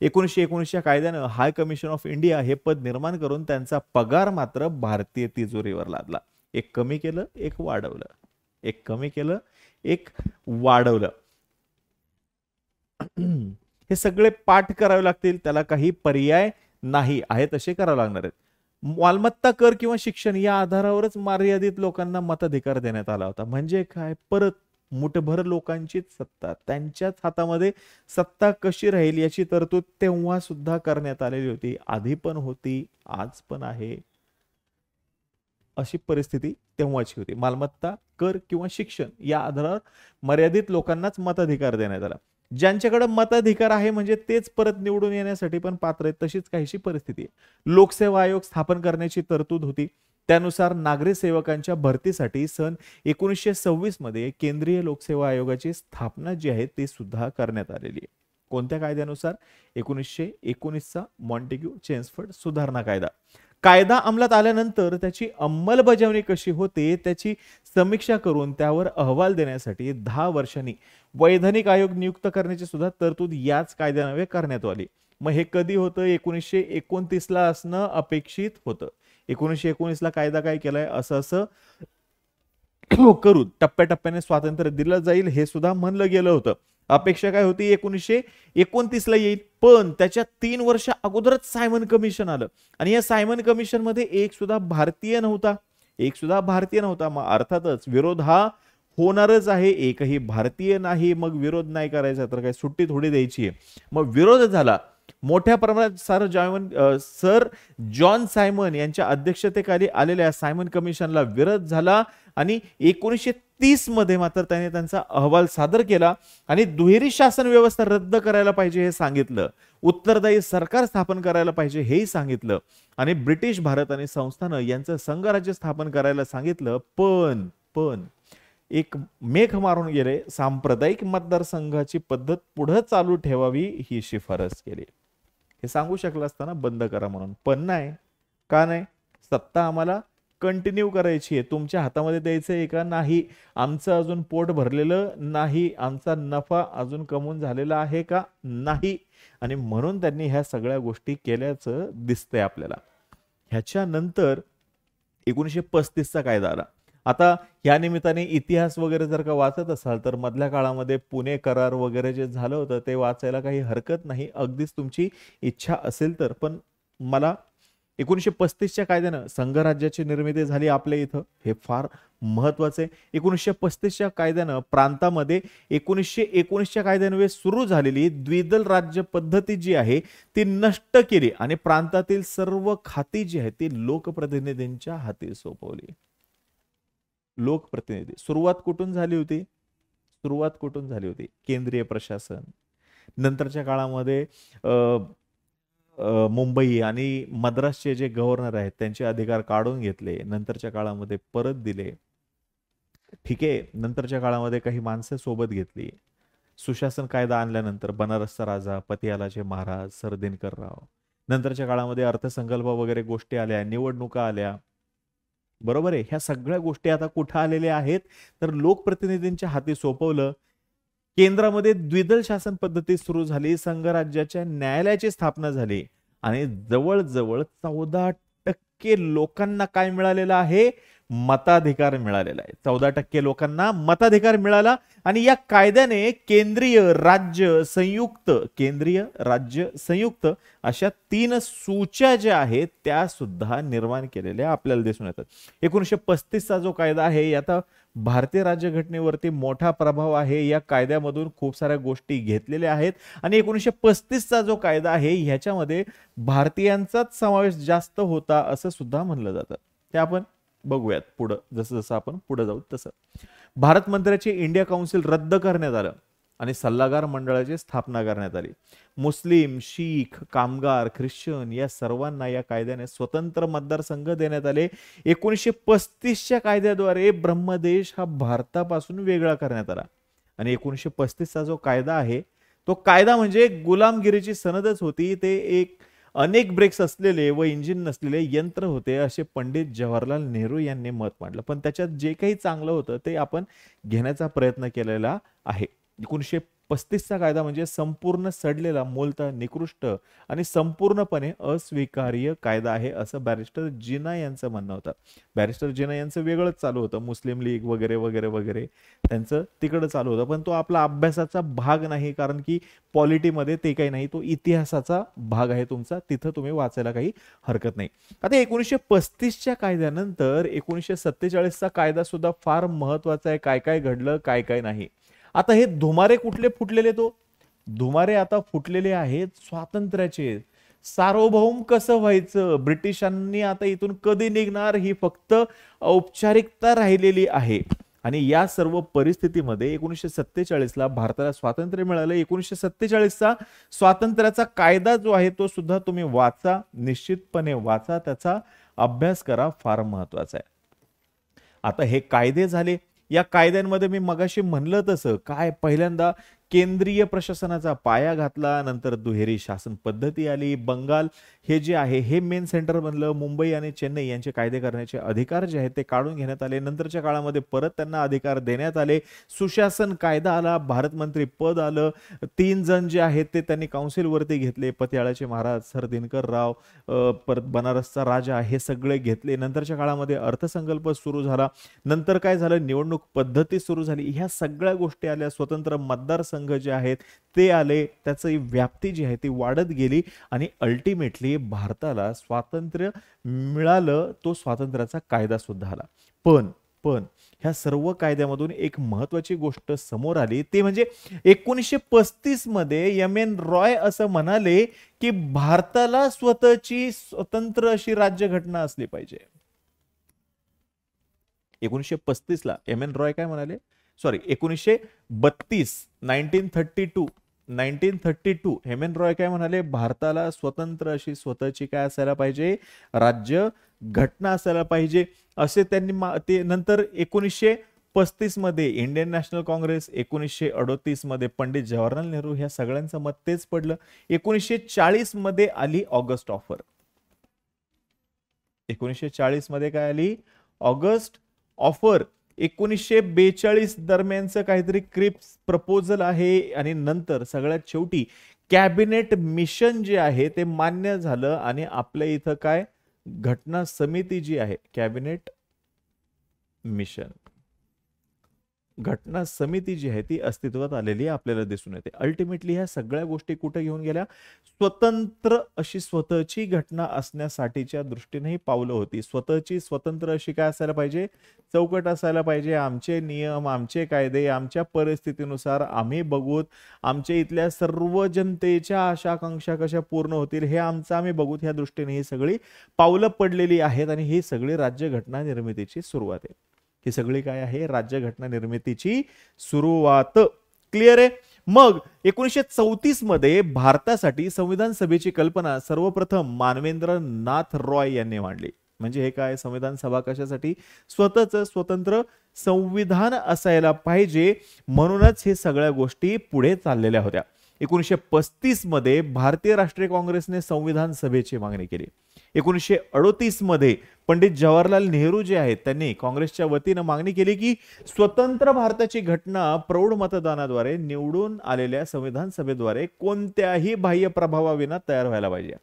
एकोणीसशे एकोणीसच्या कायद्यानं हाय कमिशन ऑफ इंडिया हे पद निर्माण करून त्यांचा पगार मात्र भारतीय तिजोरीवर लादला एक कमी केलं एक वाढवलं एक कमी केलं एक वाढवलं हे सगळे पाठ करावे लागतील त्याला काही पर्याय नाही आहे तसे करावे लागणार आहेत मालमत्ता कर किंवा शिक्षण या आधारावरच मर्यादित लोकांना मताधिकार देण्यात आला होता म्हणजे काय परत मुठभर लोकांचीच सत्ता त्यांच्याच हातामध्ये सत्ता कशी राहील याची तरतूद तेव्हा सुद्धा करण्यात आलेली होती आधी पण होती आज पण आहे अशी परिस्थिती तेव्हाची होती मालमत्ता कर किंवा शिक्षण या आधारावर मर्यादित लोकांनाच मताधिकार देण्यात आला ज्यांच्याकडे मताधिकार आहे म्हणजे तेच परत निवडून येण्यासाठी पण पात्र आहेत तशीच काहीशी परिस्थिती लोकसेवा आयोग स्थापन करण्याची तरतूद होती त्यानुसार नागरी सेवकांच्या भरतीसाठी सन एकोणीसशे सव्वीस मध्ये केंद्रीय लोकसेवा आयोगाची स्थापना जी आहे ती सुद्धा करण्यात आलेली आहे कोणत्या कायद्यानुसार एकोणीसशे एकोणीसचा मॉन्टेग्यू चेन्सफर्ड सुधारणा कायदा कायदा अंमलात आल्यानंतर त्याची अंमलबजावणी कशी होते त्याची समीक्षा करून त्यावर अहवाल देण्यासाठी दहा वर्षांनी वैधानिक आयोग नियुक्त करण्याची सुद्धा तरतूद याच कायद्यानवे करण्यात आली मग हे कधी होतं एकोणीसशे एकोणतीसला असणं अपेक्षित होतं एकोणीसशे एकोणीसला कायदा काय केलाय असं असं करून टप्प्याटप्प्याने स्वातंत्र्य दिलं जाईल हे सुद्धा म्हणलं गेलं होतं अपेक्षा काय होती एकोणीसशे एकोणतीसला येईल पण त्याच्या तीन वर्ष अगोदरच सायमन कमिशन आलं आणि या सायमन कमिशन मध्ये एक सुद्धा भारतीय नव्हता एक सुद्धा भारतीय नव्हता मग अर्थातच विरोध हा होणारच आहे एकही भारतीय नाही मग विरोध नाही करायचा तर काय सुट्टी थोडी द्यायची आहे मग विरोध झाला मोठ्या प्रमाणात sir John sir John Simon यांच्या अध्यक्षतेखाली आलेल्या सायमन कमिशनला विरोध झाला आणि एकोणीसशे तीस मध्ये मात्र त्याने त्यांचा अहवाल सादर केला आणि दुहेरी शासन व्यवस्था रद्द करायला पाहिजे हे सांगितलं उत्तरदायी सरकार स्थापन करायला पाहिजे हेही सांगितलं आणि ब्रिटिश भारत आणि संस्थानं यांचं संघराज्य स्थापन करायला सांगितलं पण पण एक मेघ मारून गेले सांप्रदायिक मतदारसंघाची पद्धत पुढे चालू ठेवावी ही शिफारस केली हे सांगू शकलं असताना बंद करा म्हणून पण नाही का नाही सत्ता आम्हाला कंटिन्यू करायची आहे तुमच्या हातामध्ये द्यायचं आहे का नाही आमचं अजून पोट भरलेलं नाही आमचा नफा अजून कमवून झालेला आहे का नाही आणि म्हणून त्यांनी ह्या सगळ्या गोष्टी केल्याचं दिसतंय आपल्याला ह्याच्यानंतर एकोणीसशे पस्तीसचा कायदा आला आता या निमित्ताने इतिहास वगैरे जर का वाचत असाल तर मधल्या काळामध्ये पुणे करार वगैरे जे झालं होतं ते वाचायला काही हरकत नाही अगदीच तुमची इच्छा असेल तर पण मला एकोणीसशे पस्तीसच्या कायद्यानं संघराज्याची निर्मिती झाली आपल्या इथं हे फार महत्वाचं आहे एकोणीसशे पस्तीसच्या कायद्यानं प्रांतामध्ये एकोणीसशे एकोणीसच्या कायद्यान्वये सुरू झालेली द्विदल राज्य पद्धती जी आहे ती नष्ट केली आणि प्रांतातील सर्व खाती जी आहे ती लोकप्रतिनिधींच्या हाती सोपवली लोकप्रतिनिधी सुरुवात कुठून झाली होती सुरुवात कुठून झाली होती केंद्रीय प्रशासन नंतरच्या काळामध्ये मुंबई आणि मद्रासचे जे गव्हर्नर आहेत त्यांचे अधिकार काढून घेतले नंतरच्या काळामध्ये परत दिले ठीक आहे नंतरच्या काळामध्ये काही माणसं सोबत घेतली सुशासन कायदा आणल्यानंतर बनारसचा राजा पतियालाचे महाराज सरदिनकर राव नंतरच्या काळामध्ये अर्थसंकल्प वगैरे गोष्टी आल्या निवडणुका आल्या बरोबर आहे ह्या सगळ्या गोष्टी आता कुठं आलेल्या आहेत तर लोकप्रतिनिधींच्या हाती सोपवलं केंद्रामध्ये द्विदल शासन पद्धती सुरू झाली संघराज्याच्या न्यायालयाची स्थापना झाली आणि जवळजवळ चौदा टक्के लोकांना काय मिळालेलं आहे मताधिकार मिळालेला आहे चौदा टक्के लोकांना मताधिकार मिळाला आणि या कायद्याने केंद्रीय राज्य संयुक्त केंद्रीय राज्य संयुक्त अशा तीन सूच्या ज्या आहेत त्या सुद्धा निर्माण केलेल्या आपल्याला दिसून येतात एकोणीसशे पस्तीसचा जो कायदा आहे याचा भारतीय राज्यघटनेवरती मोठा प्रभाव आहे या कायद्यामधून खूप साऱ्या गोष्टी घेतलेल्या आहेत आणि एकोणीसशे पस्तीसचा जो कायदा आहे ह्याच्यामध्ये भारतीयांचाच समावेश जास्त होता असं सुद्धा म्हणलं जातं ते आपण बघूयात पुढं जसं जसं आपण पुढे जाऊ तसं भारत मंत्र्याचे इंडिया काउन्सिल रद्द करण्यात आलं आणि सल्लागार मंडळाची स्थापना करण्यात आली मुस्लिम शीख कामगार ख्रिश्चन या सर्वांना या कायद्याने स्वतंत्र मतदारसंघ देण्यात आले एकोणीसशे पस्तीसच्या कायद्याद्वारे ब्रह्मदेश हा भारतापासून वेगळा करण्यात आला आणि एकोणीसशे पस्तीसचा जो कायदा आहे तो कायदा म्हणजे गुलामगिरीची सनदच होती ते एक अनेक ब्रेक्स असलेले व इंजिन नसलेले यंत्र होते असे पंडित जवाहरलाल नेहरू यांनी मत मांडलं पण त्याच्यात जे काही चांगलं होतं ते आपण घेण्याचा प्रयत्न केलेला आहे एकोणीसशे पस्तीसचा कायदा म्हणजे संपूर्ण सडलेला मूलतः निकृष्ट आणि संपूर्णपणे अस्वीकार्य कायदा आहे असं बॅरिस्टर जिना यांचं म्हणणं होतं बॅरिस्टर जिना यांचं वेगळंच चालू होतं मुस्लिम लीग वगैरे वगैरे वगैरे त्यांचं तिकडं चालू होतं पण तो आपला अभ्यासाचा भाग नाही कारण की पॉलिटीमध्ये ते काही नाही तो इतिहासाचा भाग आहे तुमचा तिथं तुम्ही वाचायला काही हरकत नाही आता एकोणीसशे पस्तीसच्या कायद्यानंतर एकोणीसशे सत्तेचाळीसचा कायदा सुद्धा फार महत्वाचा आहे काय काय घडलं काय काय नाही आता हे धुमारे कुठले फुटलेले तो धुमारे आता फुटलेले आहेत स्वातंत्र्याचे सार्वभौम कसं व्हायचं ब्रिटिशांनी आता इथून कधी निघणार ही फक्त औपचारिकता राहिलेली आहे आणि या सर्व परिस्थितीमध्ये एकोणीसशे सत्तेचाळीसला भारताला स्वातंत्र्य मिळालं एकोणीसशे सत्तेचाळीसचा स्वातंत्र्याचा कायदा जो आहे तो सुद्धा तुम्ही वाचा निश्चितपणे वाचा त्याचा अभ्यास करा फार महत्वाचा आहे आता हे कायदे झाले या कायद्यांमध्ये मी मगाशी म्हणलं तसं काय पहिल्यांदा केंद्रीय प्रशासनाचा पाया घातला नंतर दुहेरी शासन पद्धती आली बंगाल हे जे आहे हे मेन सेंटर बनलं मुंबई आणि चेन्नई यांचे कायदे करण्याचे अधिकार जे आहेत ते काढून घेण्यात आले नंतरच्या काळामध्ये परत त्यांना अधिकार देण्यात आले सुशासन कायदा आला भारतमंत्री पद आलं तीन जण जे आहेत ते त्यांनी काउन्सिलवरती घेतले पतियाळाचे महाराज सर दिनकर राव परत बनारसचा राजा हे सगळे घेतले नंतरच्या काळामध्ये अर्थसंकल्प सुरू झाला नंतर काय झालं निवडणूक पद्धती सुरू झाली ह्या सगळ्या गोष्टी आल्या स्वतंत्र मतदारसंघ संघ जे आहेत ते आले त्याची व्याप्ती जी आहे ती वाढत गेली आणि अल्टिमेटली भारताला स्वातंत्र्य मिळालं तो स्वातंत्र्याचा कायदा सुद्धा आला पण पण ह्या सर्व कायद्यामधून एक महत्वाची गोष्ट समोर आली ते म्हणजे एकोणीसशे पस्तीस मध्ये एम एन रॉय असं म्हणाले की भारताला स्वतःची स्वतंत्र अशी राज्यघटना असली पाहिजे एकोणीसशे पस्तीस ला एम एन रॉय काय म्हणाले सॉरी एकोणीसशे बत्तीस nineteen thirty two nineteen thirty two Hemen Roy काय म्हणाले भारताला स्वतंत्र अशी स्वतःची काय असायला पाहिजे राज्य घटना असायला पाहिजे असे त्यांनी ते नंतर एकोणीसशे पस्तीस मध्ये इंडियन नॅशनल काँग्रेस एकोणीसशे अडोतीस मध्ये पंडित जवाहरलाल नेहरू ह्या सगळ्यांचं मत तेच पडलं एकोणीसशे चाळीस मध्ये आली ऑगस्ट ऑफर एकोणीसशे चाळीस मध्ये काय आली ऑगस्ट ऑफर एकोणीसशे बेचाळीस दरम्यानचं काहीतरी क्रिप्स प्रपोजल आहे आणि नंतर सगळ्यात शेवटी कॅबिनेट मिशन जे आहे ते मान्य झालं आणि आपल्या इथं काय घटना समिती जी आहे कॅबिनेट मिशन घटना समिती जी आहे ती अस्तित्वात आलेली आपल्याला दिसून येते अल्टिमेटली ह्या सगळ्या गोष्टी कुठे घेऊन गेल्या स्वतंत्र अशी स्वतःची घटना असण्यासाठीच्या दृष्टीने पावलं होती स्वतःची स्वतंत्र अशी काय असायला पाहिजे चौकट असायला पाहिजे आमचे नियम आमचे कायदे आमच्या परिस्थितीनुसार आम्ही बघूत आमच्या इथल्या सर्व जनतेच्या आशाकांक्षा कशा पूर्ण होतील हे आमचं आम्ही बघूत ह्या दृष्टीने ही सगळी पावलं पडलेली आहेत आणि ही सगळी राज्य घटना निर्मितीची सुरुवात आहे ही सगळी काय आहे राज्यघटना निर्मितीची सुरुवात क्लिअर आहे मग एकोणीसशे चौतीस मध्ये भारतासाठी संविधान सभेची कल्पना सर्वप्रथम नाथ रॉय यांनी मांडली म्हणजे हे काय संविधान सभा कशासाठी स्वतःच स्वतंत्र संविधान असायला पाहिजे म्हणूनच हे सगळ्या गोष्टी पुढे चाललेल्या होत्या एकोणीसशे पस्तीस मध्ये भारतीय राष्ट्रीय काँग्रेसने संविधान सभेची मागणी केली एकोणीसशे मध्ये पंडित जवाहरलाल नेहरू जे आहेत त्यांनी काँग्रेसच्या वतीनं मागणी केली की स्वतंत्र भारताची घटना प्रौढ मतदानाद्वारे निवडून आलेल्या संविधान सभेद्वारे कोणत्याही बाह्य प्रभावाविना तयार व्हायला पाहिजे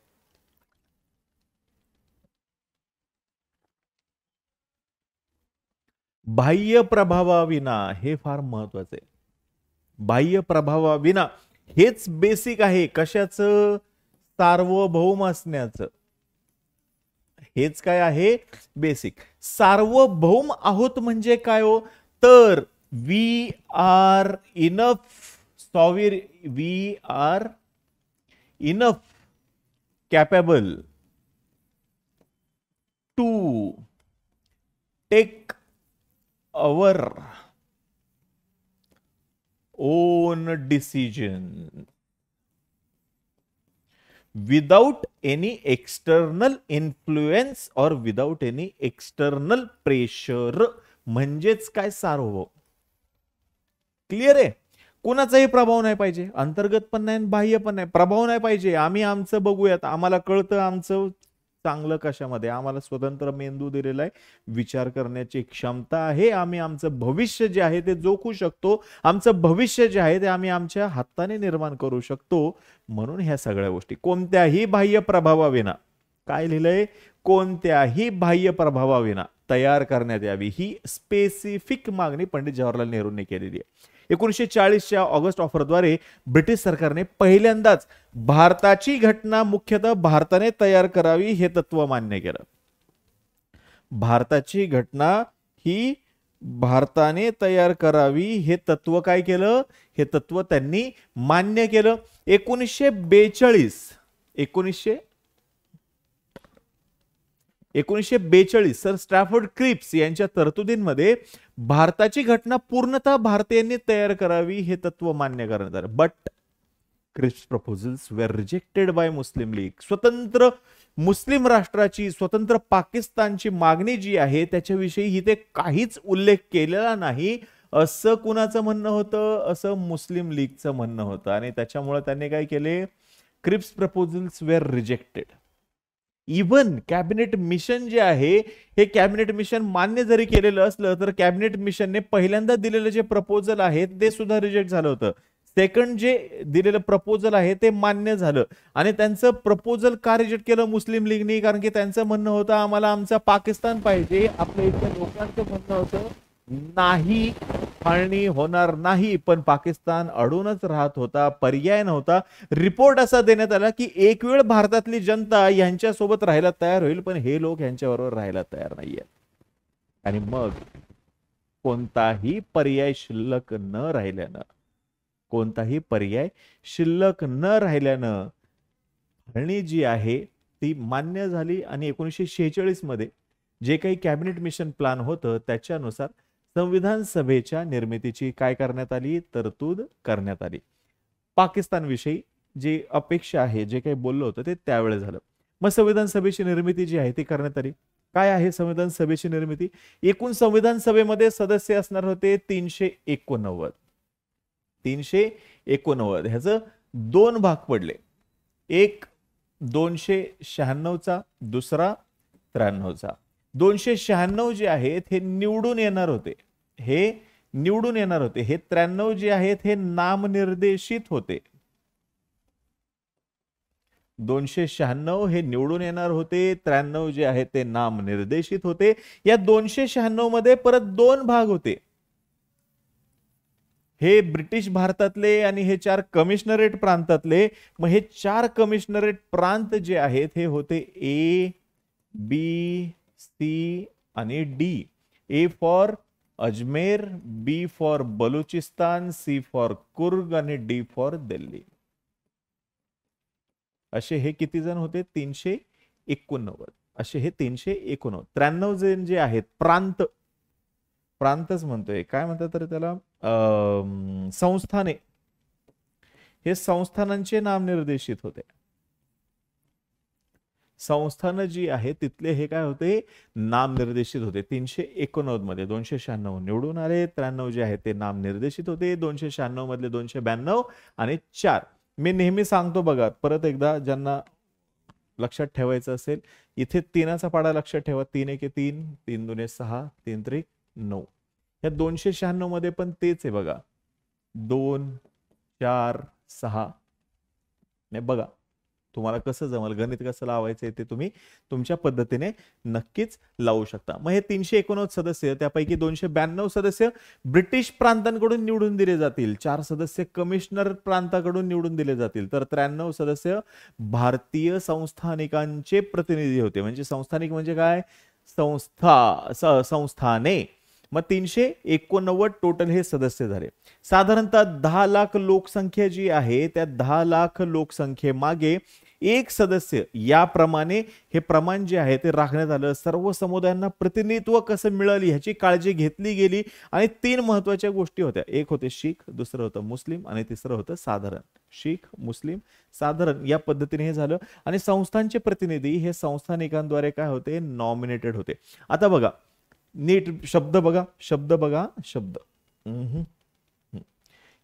बाह्य प्रभावाविना हे फार महत्वाचे आहे बाह्य प्रभावाविना हेच बेसिक आहे कशाचं सार्वभौम असण्याचं हेच काय आहे बेसिक सार्वभौम आहोत म्हणजे काय हो तर we are enough sovereign we are enough capable to take our own decision without any external influence और विदाउट एनी एक्सटर्नल प्रेशर म्हणजेच काय सार्व क्लिअर आहे कोणाचाही प्रभाव नाही पाहिजे अंतर्गत पण नाही बाह्य पण नाही प्रभाव नाही पाहिजे आम्ही आमचं बघूयात आम्हाला कळतं आमचं चांगलं कशामध्ये आम्हाला स्वतंत्र मेंदू दिलेला आहे विचार करण्याची क्षमता आहे आम्ही आमचं भविष्य जे आहे ते जोखू शकतो आमचं भविष्य जे आहे ते आम्ही आमच्या हाताने निर्माण करू शकतो म्हणून ह्या सगळ्या गोष्टी कोणत्याही बाह्य प्रभावाविना काय लिहिलंय कोणत्याही बाह्य प्रभावाविना तयार करण्यात यावी ही स्पेसिफिक मागणी पंडित जवाहरलाल नेहरूंनी केलेली आहे एकोणीसशे चाळीसच्या ऑगस्ट ऑफरद्वारे ब्रिटिश सरकारने पहिल्यांदाच भारताची घटना मुख्यतः भारताने तयार करावी हे तत्व मान्य केलं भारताची घटना ही भारताने तयार करावी हे तत्व काय केलं हे तत्व त्यांनी मान्य केलं एकोणीसशे बेचाळीस एकोणीसशे एकोणीसशे बेचाळीस सर स्ट्रॅफर्ड क्रिप्स यांच्या तरतुदींमध्ये भारताची घटना पूर्णतः भारतीयांनी तयार करावी हे तत्व मान्य करण्यात आलं but Cripps proposals were rejected by Muslim League स्वतंत्र मुस्लिम राष्ट्राची स्वतंत्र पाकिस्तानची मागणी जी आहे त्याच्याविषयी इथे काहीच उल्लेख केलेला नाही असं कुणाचं म्हणणं होतं असं मुस्लिम लीगचं म्हणणं होतं आणि त्याच्यामुळे त्यांनी काय केले Cripps proposals were rejected even cabinet mission जे आहे हे कॅबिनेट मिशन मान्य जरी केलेलं असलं तर कॅबिनेट मिशनने पहिल्यांदा दिलेलं जे प्रपोजल आहे ते सुद्धा रिजेक्ट झालं होतं सेकंड जे दिलेलं प्रपोजल आहे ते मान्य झालं आणि त्यांचं प्रपोजल का रिजेक्ट केलं मुस्लिम लीगनी कारण की त्यांचं म्हणणं होतं आम्हाला आमचा पाकिस्तान पाहिजे आपल्या इथल्या लोकांचं म्हणणं होतं नाही फाळणी होणार नाही पण पाकिस्तान अडूनच राहत होता पर्याय नव्हता रिपोर्ट असा देण्यात आला की एक वेळ भारतातली जनता यांच्यासोबत राहायला तयार होईल पण हे लोक यांच्याबरोबर राहायला तयार नाहीये आणि मग कोणताही पर्याय शिल्लक न राहिल्यानं कोणताही पर्याय शिल्लक न राहिल्यानं फाळणी जी आहे ती मान्य झाली आणि एकोणीसशे शेहेचाळीस मध्ये जे काही कॅबिनेट मिशन प्लान होतं त्याच्यानुसार संविधान सभेच्या निर्मितीची काय करण्यात आली तरतूद करण्यात आली पाकिस्तानविषयी जी अपेक्षा आहे जे काही बोललो होतं ते त्यावेळेस झालं मग संविधान सभेची निर्मिती जी आहे ती करण्यात आली काय आहे संविधान सभेची निर्मिती एकूण संविधान सभेमध्ये सदस्य असणार होते तीनशे एकोणनव्वद तीनशे एकोणनव्वद ह्याच दोन भाग पडले एक दोनशे शहाण्णवचा दुसरा त्र्याण्णवचा दोनशे शहाण्णव जे आहेत हे निवडून येणार होते हे निवडून येणार होते हे त्र्याण्णव जे आहेत हे नामनिर्देशित होते दोनशे शहाण्णव हे निवडून येणार होते त्र्याण्णव जे आहे ते नामनिर्देशित होते या दोनशे शहाण्णव मध्ये परत दोन भाग होते हे ब्रिटिश भारतातले आणि हे चार कमिशनरेट प्रांतातले मग हे चार कमिशनरेट प्रांत जे आहेत हे होते ए बी सी आणि D A for Ajmer B for Baluchistan C for Coorg आणि डी फॉर दिल्ली असे हे किती जण होते तीनशे एकोणनव्वद असे हे तीनशे एकोणनव्वद त्र्याण्णव जण जे आहेत प्रांत प्रांतच म्हणतोय काय म्हणतात तर त्याला संस्थाने हे संस्थानांचे नामनिर्देशित होते संस्थानं जी आहे तिथले हे काय होते नाम निर्देशित होते तीनशे एकोणनव्वद मध्ये दोनशे शहाण्णव निवडून आले त्र्याण्णव जे आहे ते नाम निर्देशित होते दोनशे शहाण्णव मधले दोनशे ब्याण्णव आणि चार मी नेहमी सांगतो बघा परत एकदा ज्यांना लक्षात ठेवायचं असेल इथे तीनाचा पाडा लक्षात ठेवा तीन एक तीन तीन दुने सहा तीन त्रिक नऊ या दोनशे शहाण्णव मध्ये पण तेच आहे बघा दोन चार सहा नाही बघा तुम्हाला कसं जमल गणित कसं लावायचं आहे ते तुम्ही तुमच्या पद्धतीने नक्कीच लावू शकता मग हे तीनशे एकोणवद सदस्य त्यापैकी दोनशे ब्याण्णव सदस्य ब्रिटिश प्रांतांकडून निवडून दिले जातील चार सदस्य कमिशनर प्रांताकडून निवडून दिले जातील तर त्र्याण्णव सदस्य भारतीय संस्थानिकांचे प्रतिनिधी होते म्हणजे संस्थानिक म्हणजे काय संस्था संस्थाने मग तीनशे एकोणनव्वद टोटल हे सदस्य झाले साधारणतः दहा लाख लोकसंख्या जी आहे त्या दहा लाख लोकसंख्येमागे एक सदस्य याप्रमाणे हे प्रमाण जे आहे ते राखण्यात आलं सर्व समुदायांना प्रतिनिधित्व कसं मिळालं ह्याची काळजी घेतली गेली आणि तीन महत्वाच्या गोष्टी होत्या एक होते शीख दुसरं होतं मुस्लिम आणि तिसरं होतं साधारण शीख मुस्लिम साधारण या पद्धतीने हे झालं आणि संस्थांचे प्रतिनिधी हे संस्थानिकांद्वारे काय होते नॉमिनेटेड होते आता बघा नीट शब्द बघा शब्द बघा शब्द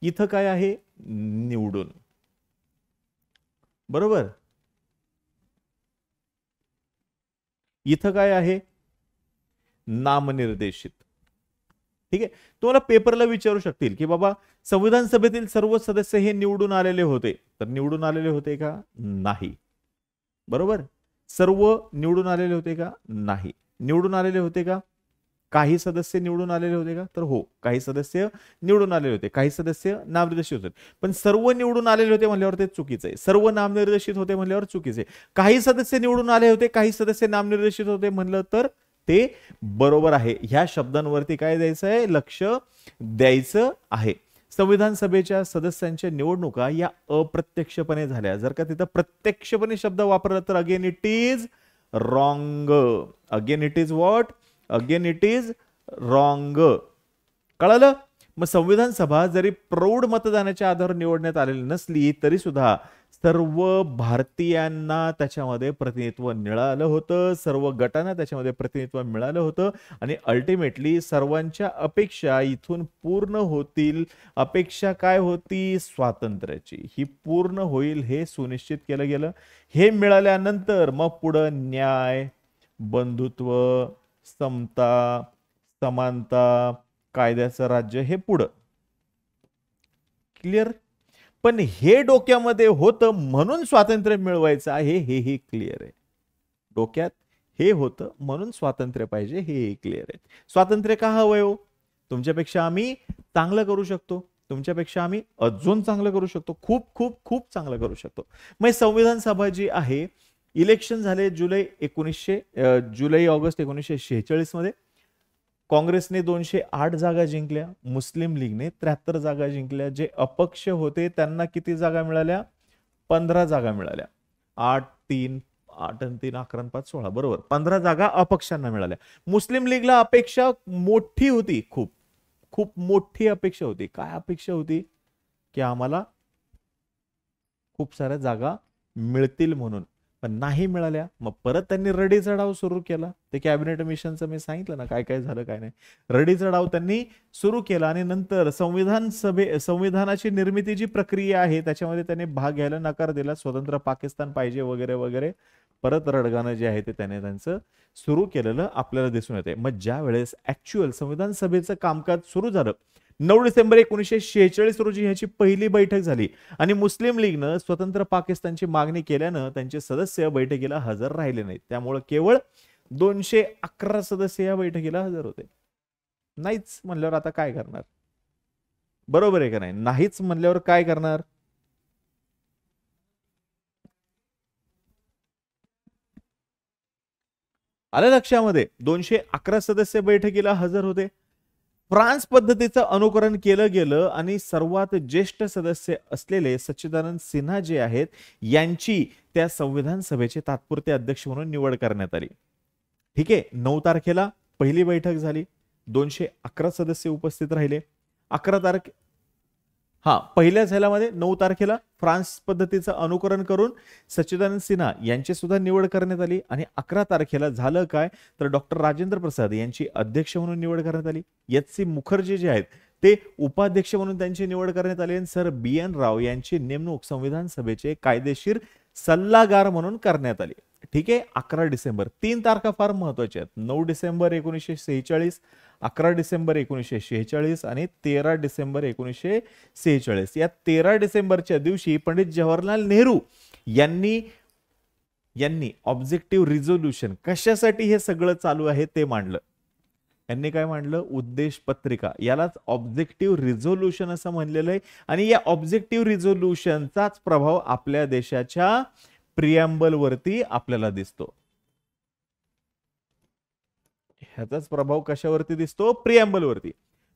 इथं काय आहे निवडून बरोबर इथं काय आहे नामनिर्देशित ठीक आहे तुम्हाला पेपरला विचारू शकतील की बाबा संविधान सभेतील सर्व सदस्य हे निवडून आलेले होते तर निवडून आलेले होते का नाही बरोबर सर्व निवडून आलेले होते का नाही निवडून आलेले होते का काही सदस्य निवडून आलेले होते का तर हो काही सदस्य निवडून आलेले होते काही सदस्य नामनिर्देशित होते पण सर्व निवडून आलेले होते म्हणल्यावर ते चुकीचं आहे सर्व नामनिर्देशित होते म्हणल्यावर चुकीचे काही सदस्य निवडून आले होते काही सदस्य नामनिर्देशित होते म्हणलं तर ते बरोबर आहे ह्या शब्दांवरती काय द्यायचं आहे लक्ष द्यायचं आहे संविधान सभेच्या सदस्यांच्या निवडणुका या अप्रत्यक्षपणे झाल्या जर का तिथं प्रत्यक्षपणे शब्द वापरला तर again it is wrong again it is what again it is wrong कळालं मग संविधान सभा जरी प्रौढ मतदानाच्या आधार निवडण्यात आलेली नसली तरी सुद्धा सर्व भारतीयांना त्याच्यामध्ये प्रतिनिधित्व मिळालं होतं सर्व गटांना त्याच्यामध्ये प्रतिनिधित्व मिळालं होतं आणि अल्टिमेटली सर्वांच्या अपेक्षा इथून पूर्ण होतील अपेक्षा काय होती स्वातंत्र्याची ही पूर्ण होईल हे सुनिश्चित केलं गेलं हे मिळाल्यानंतर मग पुढं न्याय बंधुत्व समता समानता कायद्याचं राज्य हे पुढं क्लिअर पण हे डोक्यामध्ये होतं म्हणून स्वातंत्र्य मिळवायचं आहे हेही क्लिअर आहे डोक्यात हे होतं म्हणून स्वातंत्र्य पाहिजे हेही क्लिअर आहे स्वातंत्र्य का हवंय हो तुमच्यापेक्षा आम्ही चांगलं करू शकतो तुमच्यापेक्षा आम्ही अजून चांगलं करू शकतो खूप खूप खूप चांगलं करू शकतो मग संविधान सभा जी आहे इलेक्शन झाले जुलै एकोणीसशे जुलै ऑगस्ट एकोणीसशे शेहेचाळीसमध्ये काँग्रेसने दोनशे आठ जागा जिंकल्या मुस्लिम लीगने त्र्याहत्तर जागा जिंकल्या जे अपक्ष होते त्यांना किती जागा मिळाल्या पंधरा जागा मिळाल्या आठ तीन आठ तीन अकरा पाच सोळा बरोबर पंधरा जागा अपक्षांना मिळाल्या मुस्लिम लीगला अपेक्षा मोठी होती खूप खूप मोठी अपेक्षा होती काय अपेक्षा होती की आम्हाला खूप साऱ्या जागा मिळतील म्हणून पण नाही मिळाल्या मग परत त्यांनी रडी चढाव सुरू केला ते कॅबिनेट मिशनचं मी सांगितलं ना काय काय झालं काय नाही रडी चढाव त्यांनी सुरू केला आणि नंतर संविधान सभे संविधानाची निर्मिती जी प्रक्रिया आहे त्याच्यामध्ये त्यांनी भाग घ्यायला नकार दिला स्वतंत्र पाकिस्तान पाहिजे वगैरे वगैरे परत रडगाणं जे आहे ते त्याने त्यांचं सुरू केलेलं आपल्याला दिसून येते मग ज्या वेळेस ऍक्च्युअल संविधान सभेचं कामकाज सुरू झालं नऊ डिसेंबर एकोणीसशे शेहेचाळीस रोजी ह्याची पहिली बैठक झाली आणि मुस्लिम लीगनं स्वतंत्र पाकिस्तानची मागणी केल्यानं त्यांचे सदस्य बैठकीला हजर राहिले नाहीत त्यामुळे केवळ दोनशे अकरा सदस्य या बैठकीला हजर होते नाहीच म्हणल्यावर आता काय करणार बरोबर आहे का नाही नाहीच म्हणल्यावर काय करणार आलं लक्षामध्ये दोनशे अकरा सदस्य बैठकीला हजर होते फ्रान्स पद्धतीचं अनुकरण केलं गेलं आणि सर्वात ज्येष्ठ सदस्य असलेले सच्चिदानंद सिन्हा जे आहेत यांची त्या संविधान सभेचे तात्पुरते अध्यक्ष म्हणून निवड करण्यात आली ठीक आहे नऊ तारखेला पहिली बैठक झाली दोनशे अकरा सदस्य उपस्थित राहिले अकरा तारखे हा पहिल्या झाल्यामध्ये नऊ तारखेला फ्रान्स पद्धतीचं अनुकरण करून सच्चिदानंद सिन्हा यांची सुद्धा निवड करण्यात आली आणि अकरा तारखेला झालं काय तर डॉक्टर राजेंद्र प्रसाद यांची अध्यक्ष म्हणून निवड करण्यात आली एच सी मुखर्जी जे आहेत ते उपाध्यक्ष म्हणून त्यांची निवड करण्यात आली आणि सर बी एन राव यांची नेमणूक संविधान सभेचे कायदेशीर सल्लागार म्हणून करण्यात आली ठीक आहे अकरा डिसेंबर तीन तारखा फार महत्वाच्या आहेत नऊ डिसेंबर एकोणीसशे सेहेचाळीस अकरा डिसेंबर एकोणीसशे शेहेचाळीस आणि तेरा डिसेंबर एकोणीसशे सेहेचाळीस या तेरा डिसेंबरच्या दिवशी पंडित जवाहरलाल नेहरू यांनी यांनी ऑब्जेक्टिव्ह रिझोल्युशन कशासाठी हे सगळं चालू आहे ते मांडलं यांनी काय मांडलं उद्देश पत्रिका यालाच ऑब्जेक्टिव्ह रिझोल्युशन असं म्हणलेलं आहे आणि या ऑब्जेक्टिव्ह रिझोल्युशनचाच प्रभाव आपल्या देशाच्या प्रियम्बल वरती आपल्याला दिसतो ह्याचाच प्रभाव कशावरती दिसतो प्रियम्बल वरती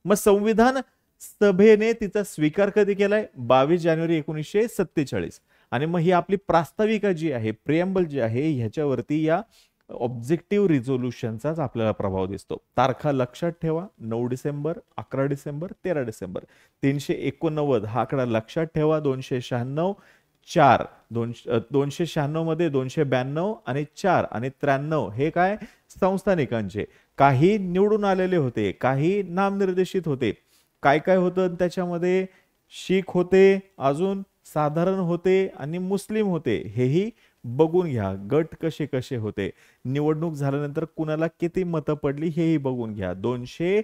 मग संविधान सभेने तिचा स्वीकार कधी केलाय बावीस जानेवारी एकोणीसशे सत्तेचाळीस आणि मग ही आपली प्रास्ताविका जी आहे प्रियम्बल जी आहे ह्याच्यावरती या ऑब्जेक्टिव्ह रिझोल्युशनचाच आपल्याला प्रभाव दिसतो तारखा लक्षात ठेवा नऊ डिसेंबर अकरा डिसेंबर तेरा डिसेंबर तीनशे एकोणनव्वद हा आकडा लक्षात ठेवा दोनशे शहाण्णव चार दोनशे दोनशे शहाण्णवमध्ये दोनशे ब्याण्णव आणि चार आणि त्र्याण्णव हे काय संस्थानिकांचे काही निवडून आलेले होते काही नामनिर्देशित होते काय काय होतं त्याच्यामध्ये शीख होते अजून साधारण होते आणि मुस्लिम होते हेही बघून घ्या गट कसे कसे होते निवडणूक झाल्यानंतर कुणाला किती मतं पडली हेही बघून घ्या दोनशे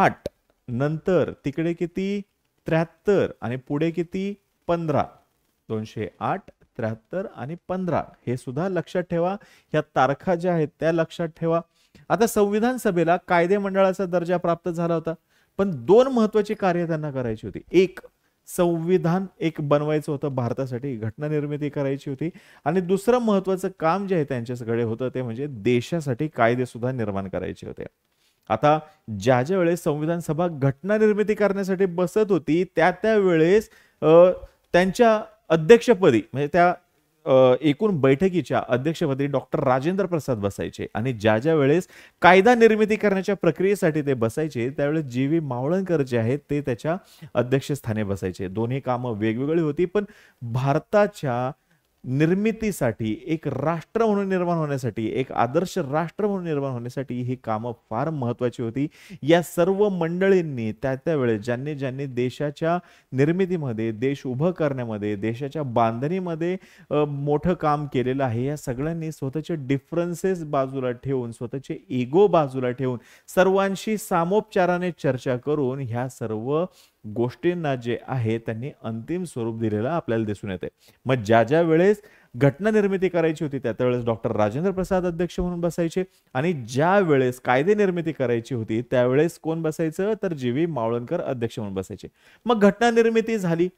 आठ नंतर तिकडे किती त्र्याहत्तर आणि पुढे किती पंधरा दोनशे आठ त्र्याहत्तर आणि पंधरा हे सुद्धा लक्षात ठेवा ह्या तारखा ज्या आहेत त्या लक्षात ठेवा आता संविधान सभेला कायदे मंडळाचा दर्जा प्राप्त झाला होता पण दोन महत्वाची कार्य त्यांना करायची होती एक संविधान एक बनवायचं होतं भारतासाठी घटना निर्मिती करायची होती आणि दुसरं महत्वाचं काम जे आहे त्यांच्याकडे होतं ते म्हणजे देशासाठी कायदे सुद्धा निर्माण करायचे होते आता ज्या ज्या वेळेस संविधान सभा घटना निर्मिती करण्यासाठी बसत होती त्या त्या वेळेस त्यांच्या अध्यक्षपदी म्हणजे त्या एकूण बैठकीच्या अध्यक्षपदी डॉक्टर राजेंद्र प्रसाद बसायचे आणि ज्या ज्या वेळेस कायदा निर्मिती करण्याच्या प्रक्रियेसाठी ते बसायचे त्यावेळेस जी व्ही मावळणकर जे आहेत ते त्याच्या अध्यक्षस्थानी बसायचे दोन्ही कामं वेगवेगळी होती पण भारताच्या निर्मितीसाठी एक राष्ट्र म्हणून निर्माण होण्यासाठी एक आदर्श राष्ट्र म्हणून निर्माण होण्यासाठी ही कामं फार महत्वाची होती या सर्व मंडळींनी त्या त्यावेळेस ज्यांनी ज्यांनी देशाच्या निर्मितीमध्ये देश उभं करण्यामध्ये देशाच्या बांधणीमध्ये मोठं काम केलेलं आहे या सगळ्यांनी स्वतःचे डिफरन्सेस बाजूला ठेवून स्वतःचे इगो बाजूला ठेवून सर्वांशी सामोपचाराने चर्चा करून ह्या सर्व गोष्टींना जे आहे त्यांनी अंतिम स्वरूप दिलेलं आपल्याला दिसून येते मग ज्या ज्या वेळेस घटना निर्मिती करायची होती त्या त्यावेळेस डॉक्टर राजेंद्र प्रसाद अध्यक्ष म्हणून बसायचे आणि ज्या वेळेस कायदे निर्मिती करायची होती त्यावेळेस कोण बसायचं तर जी व्ही मावळणकर अध्यक्ष म्हणून बसायचे मग घटना निर्मिती झाली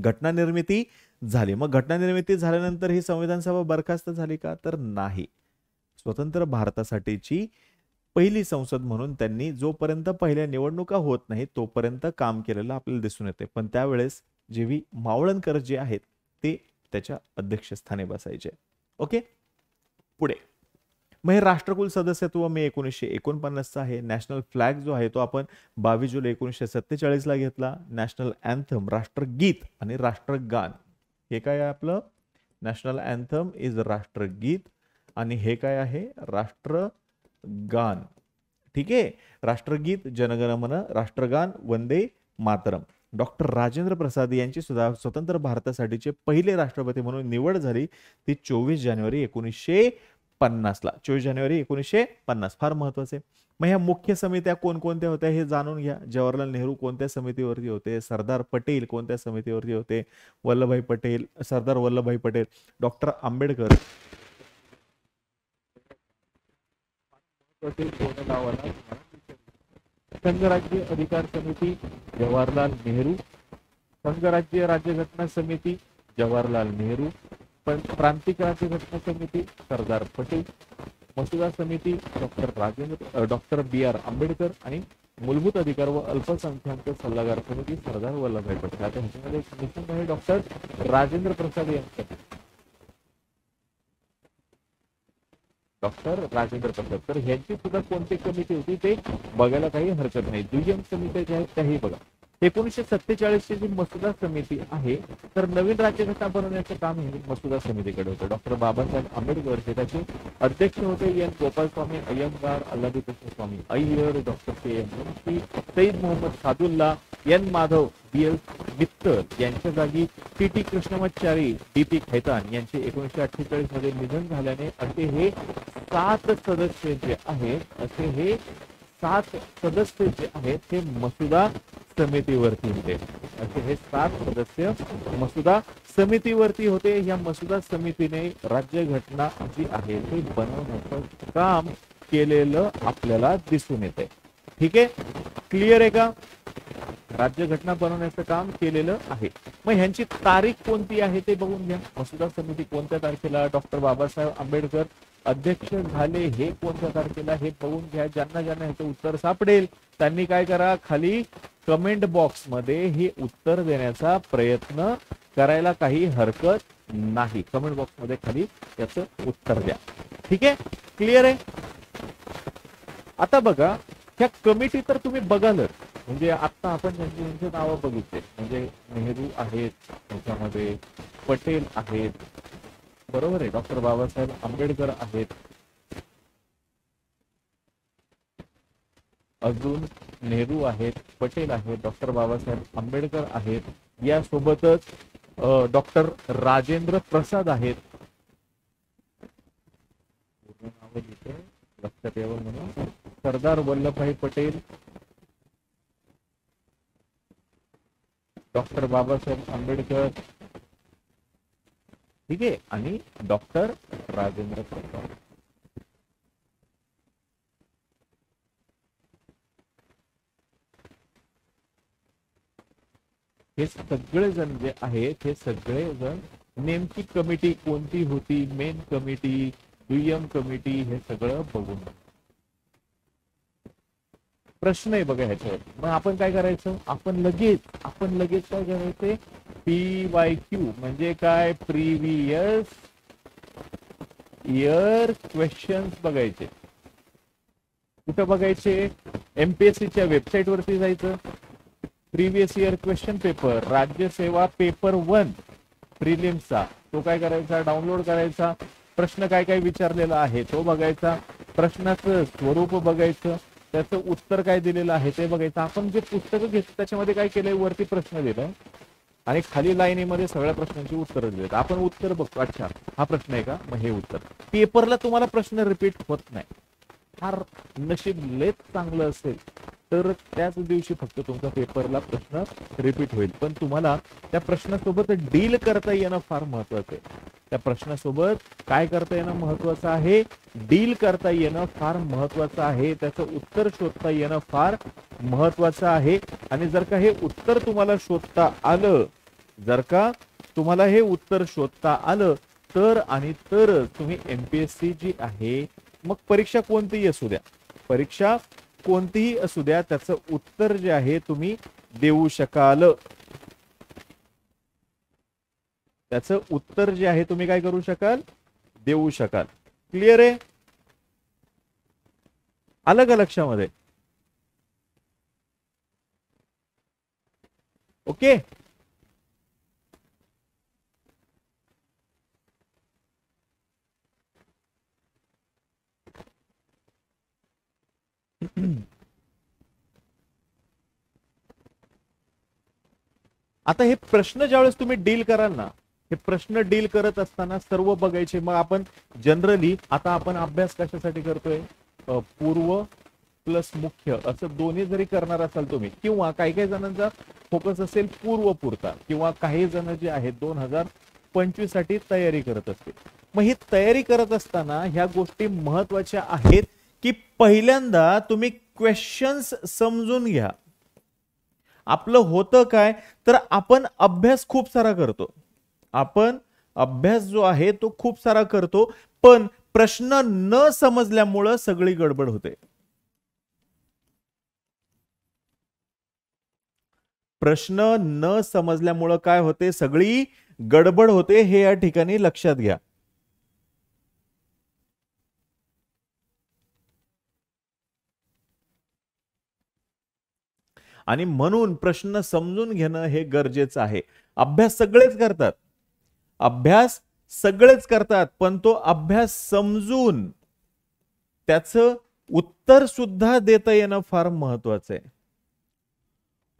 घटना निर्मिती झाली मग घटना निर्मिती झाल्यानंतर ही संविधान सभा बरखास्त झाली का तर नाही स्वतंत्र भारतासाठीची पहिली संसद म्हणून त्यांनी जोपर्यंत पहिल्या निवडणुका होत नाही तोपर्यंत काम केलेलं आपल्याला दिसून येते पण त्यावेळेस जे व्ही मावळणकर जे आहेत ते त्याच्या अध्यक्षस्थानी बसायचे ओके पुढे मग हे राष्ट्रकुल सदस्यत्व मे एकोणीसशे एकोणपन्नासचा आहे नॅशनल फ्लॅग जो आहे तो आपण बावीस जुलै एकोणीसशे सत्तेचाळीसला घेतला नॅशनल अँथम राष्ट्रगीत आणि राष्ट्रगान हे काय आहे आपलं नॅशनल अँथम इज राष्ट्रगीत आणि हे काय आहे राष्ट्र गान ठीक आहे राष्ट्रगीत जनगणमन राष्ट्रगान वंदे मातरम डॉक्टर राजेंद्र प्रसाद यांची सुद्धा स्वतंत्र भारतासाठीचे पहिले राष्ट्रपती म्हणून निवड झाली ती चोवीस जानेवारी एकोणीसशे पन्नासला चोवीस जानेवारी एकोणीसशे पन्नास फार महत्वाचे मग ह्या मुख्य समित्या कोणकोणत्या होत्या हे जाणून घ्या जवाहरलाल नेहरू कोणत्या समितीवरती होते सरदार पटेल कोणत्या समितीवरती होते वल्लभभाई पटेल सरदार वल्लभभाई पटेल डॉक्टर आंबेडकर संघराज्य अधिकार समिती जवाहरलाल नेहरू संघराज्य राज्यघटना समिती जवाहरलाल नेहरू प्रांतिक राज्यघटना समिती सरदार पटेल मसुदा समिती doctor Rajendra doctor B R Ambedkar आणि मूलभूत अधिकार व अल्पसंख्याक सल्लागार समिती सरदार वल्लभभाई पटेल आता ह्याच्यामध्ये डॉक्टर राजेंद्र प्रसाद यांच्या डॉक्टर राजेंद्र पंढरकर यांची सुद्धा कोणती कमिटी होती ते बघायला काही हरकत नाही दुय्यम समित्या ज्या आहेत त्याही बघा एकोणीसशे सत्तेचाळीसची जी मसुदा समिती आहे तर नवीन राज्यघटना बनवण्याचं काम हे मसुदा समितीकडे होतं डॉक्टर बाबासाहेब आंबेडकर हे त्याचे अध्यक्ष होते N Gopalaswami Ayyangar Alladi Swami Iyer doctor K M Munshi Saeed Mohammad Saadulla N Madhav B L Mittal यांच्या जागी T T Krishnamachari D P Khaitan यांचे एकोणीसशे अठ्ठेचाळीस मध्ये निधन झाल्याने असे हे सात सदस्य जे आहेत असे हे सात सदस्य जे आहेत ते मसुदा समितीवरती होते असे हे सात सदस्य मसुदा समितीवरती होते या मसुदा समितीने राज्यघटना जी आहे ती बनवण्याचं काम केलेलं आपल्याला दिसून येते ठीक आहे क्लिअर आहे का राज्यघटना बनवण्याचं काम केलेलं आहे मग ह्यांची तारीख कोणती आहे ते बघून घ्या मसुदा समिती कोणत्या तारखेला डॉक्टर बाबासाहेब आंबेडकर अध्यक्ष झाले हे कोणत्या तारखेला हे पाहून घ्या ज्यांना ज्यांना ह्याचं उत्तर सापडेल त्यांनी काय करा खाली कमेंट बॉक्स मध्ये हे उत्तर देण्याचा प्रयत्न करायला काही हरकत नाही कमेंट बॉक्स मध्ये खाली त्याच उत्तर द्या ठीक आहे क्लिअर आहे आता बघा ह्या कमिटी तर तुम्ही बघालच म्हणजे आता आपण ज्यांची नावं बघितले म्हणजे नेहरू आहेत त्याच्यामध्ये पटेल आहेत बरोबर आहे डॉक्टर बाबासाहेब आंबेडकर आहेत अजून नेहरू आहेत पटेल आहेत डॉक्टर बाबासाहेब आंबेडकर आहेत यासोबतच डॉक्टर राजेंद्र प्रसाद आहेत लक्षात यावं म्हणून सरदार वल्लभभाई पटेल डॉक्टर बाबासाहेब आंबेडकर ठीक आहे आणि डॉक्टर राजेंद्र प्रसाद हे सगळेजण जे आहेत हे सगळेजण नेमकी कमिटी कोणती होती मेन कमिटी दुय्यम कमिटी हे सगळं बघून प्रश्न आहे बघा ह्याच्यावर मग आपण काय करायचं आपण लगेच आपण लगेच काय करायचं पी वाय क्यू म्हणजे काय प्रीवियस इयर क्वेश्चन्स बघायचे कुठं बघायचे एमपीएससीच्या वेबसाईट वरती जायचं प्रीवियस इयर क्वेश्चन पेपर राज्यसेवा पेपर वन प्रिलिम्सचा तो काय करायचा डाउनलोड करायचा प्रश्न काय काय विचारलेला आहे तो बघायचा प्रश्नाचं स्वरूप बघायचं त्याचं उत्तर काय दिलेलं आहे ते बघायचं आपण जे पुस्तकं घेतो त्याच्यामध्ये काय केलंय वरती प्रश्न दिलाय आणि खाली लाईनीमध्ये सगळ्या प्रश्नांची उत्तरं आहेत आपण उत्तर बघतो अच्छा हा प्रश्न आहे का मग हे उत्तर पेपरला तुम्हाला प्रश्न रिपीट होत नाही फार नशीब लेत चांगलं असेल तर त्याच दिवशी फक्त तुमचा पेपरला प्रश्न रिपीट होईल पण तुम्हाला त्या प्रश्नासोबत डील करता येणं फार महत्वाचं आहे त्या प्रश्नासोबत काय करता येणं महत्वाचं आहे डील करता येणं फार महत्वाचं आहे त्याचं उत्तर शोधता येणं फार महत्वाचं आहे आणि जर का हे उत्तर तुम्हाला शोधता आलं जर का तुम्हाला हे उत्तर शोधता आलं तर आणि तर तुम्ही एमपीएससी जी आहे मग परीक्षा कोणतीही असू द्या परीक्षा कोणतीही असू द्या त्याचं उत्तर जे आहे तुम्ही देऊ शकाल त्याचं उत्तर जे आहे तुम्ही काय करू शकाल देऊ शकाल क्लिअर आहे अलग का लक्षामध्ये ओके आता हे प्रश्न ज्यावेळेस तुम्ही डील कराल ना हे प्रश्न डील करत असताना सर्व बघायचे मग आपण जनरली आता आपण अभ्यास कशासाठी करतोय पूर्व प्लस मुख्य असं दोन्ही जरी करणार असाल तुम्ही किंवा काही काही जणांचा फोकस असेल पूर्व पुरता किंवा काही जण जे आहेत दोन हजार पंचवीस साठी तयारी करत असतील मग ही तयारी करत असताना ह्या गोष्टी महत्वाच्या आहेत की पहिल्यांदा तुम्ही क्वेश्चन्स समजून घ्या आपलं होतं काय तर आपण अभ्यास खूप सारा करतो आपण अभ्यास जो आहे तो खूप सारा करतो पण प्रश्न न समजल्यामुळं सगळी गडबड होते प्रश्न न समजल्यामुळं काय होते सगळी गडबड होते हे या ठिकाणी लक्षात घ्या आणि म्हणून प्रश्न समजून घेणं हे गरजेचं आहे अभ्यास सगळेच करतात अभ्यास सगळेच करतात पण तो अभ्यास समजून त्याचं उत्तर सुद्धा देता येणं फार महत्वाचं आहे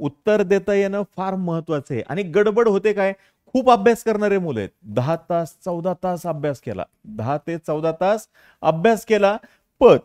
उत्तर देता येणं फार महत्वाचं आहे आणि गडबड होते काय खूप अभ्यास करणारे मुलं आहेत दहा तास चौदा तास अभ्यास केला दहा ते चौदा तास अभ्यास केला पण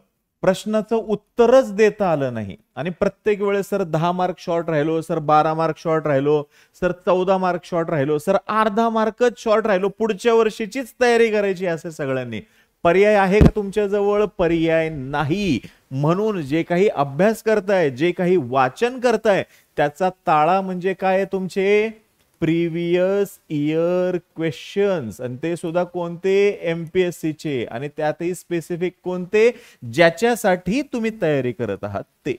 प्रश्नाचं उत्तरच देता आलं नाही आणि प्रत्येक वेळेस सर दहा मार्क शॉर्ट राहिलो सर बारा मार्क शॉर्ट राहिलो सर चौदा मार्क शॉर्ट राहिलो सर अर्धा मार्कच शॉर्ट राहिलो पुढच्या वर्षीचीच तयारी करायची असं सगळ्यांनी पर्याय आहे का तुमच्याजवळ पर्याय नाही म्हणून जे काही अभ्यास करताय जे काही वाचन करताय त्याचा ताळा म्हणजे काय तुमचे प्रिव्हियस इयर क्वेश्चन्स आणि ते सुद्धा कोणते एम पी एस सीचे आणि त्यातही स्पेसिफिक कोणते ज्याच्यासाठी तुम्ही तयारी करत आहात ते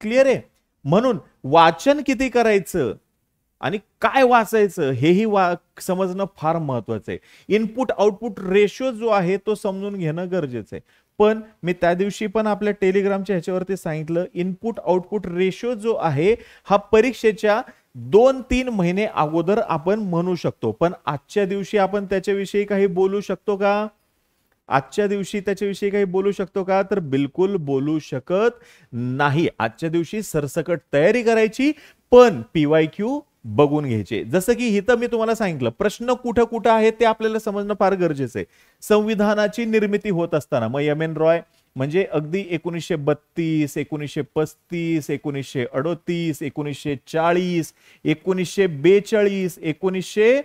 क्लिअर आहे म्हणून वाचन किती करायचं आणि काय वाचायचं हेही वा समजणं फार महत्वाचं आहे इनपुट आउटपुट रेशो जो आहे तो समजून घेणं गरजेचं आहे पण मी त्या दिवशी पण आपल्या टेलिग्रामच्या ह्याच्यावरती सांगितलं इनपुट आउटपुट रेशो जो आहे हा परीक्षेच्या दोन तीन महिने अगोदर आपण म्हणू शकतो पण आजच्या दिवशी आपण त्याच्याविषयी काही बोलू शकतो का आजच्या दिवशी त्याच्याविषयी काही बोलू शकतो का तर बिलकुल बोलू शकत नाही आजच्या दिवशी सरसकट तयारी करायची पण पीवाय क्यू बघून घ्यायचे जसं की हिथं मी तुम्हाला सांगितलं प्रश्न कुठं कुठं आहे ते आपल्याला समजणं फार गरजेचं आहे संविधानाची निर्मिती होत असताना मग एम एन रॉय म्हणजे अगदी एकोणीसशे बत्तीस एकोणीसशे पस्तीस एकोणीसशे अडोतीस एकोणीसशे चाळीस एकोणीसशे बेचाळीस एकोणीसशे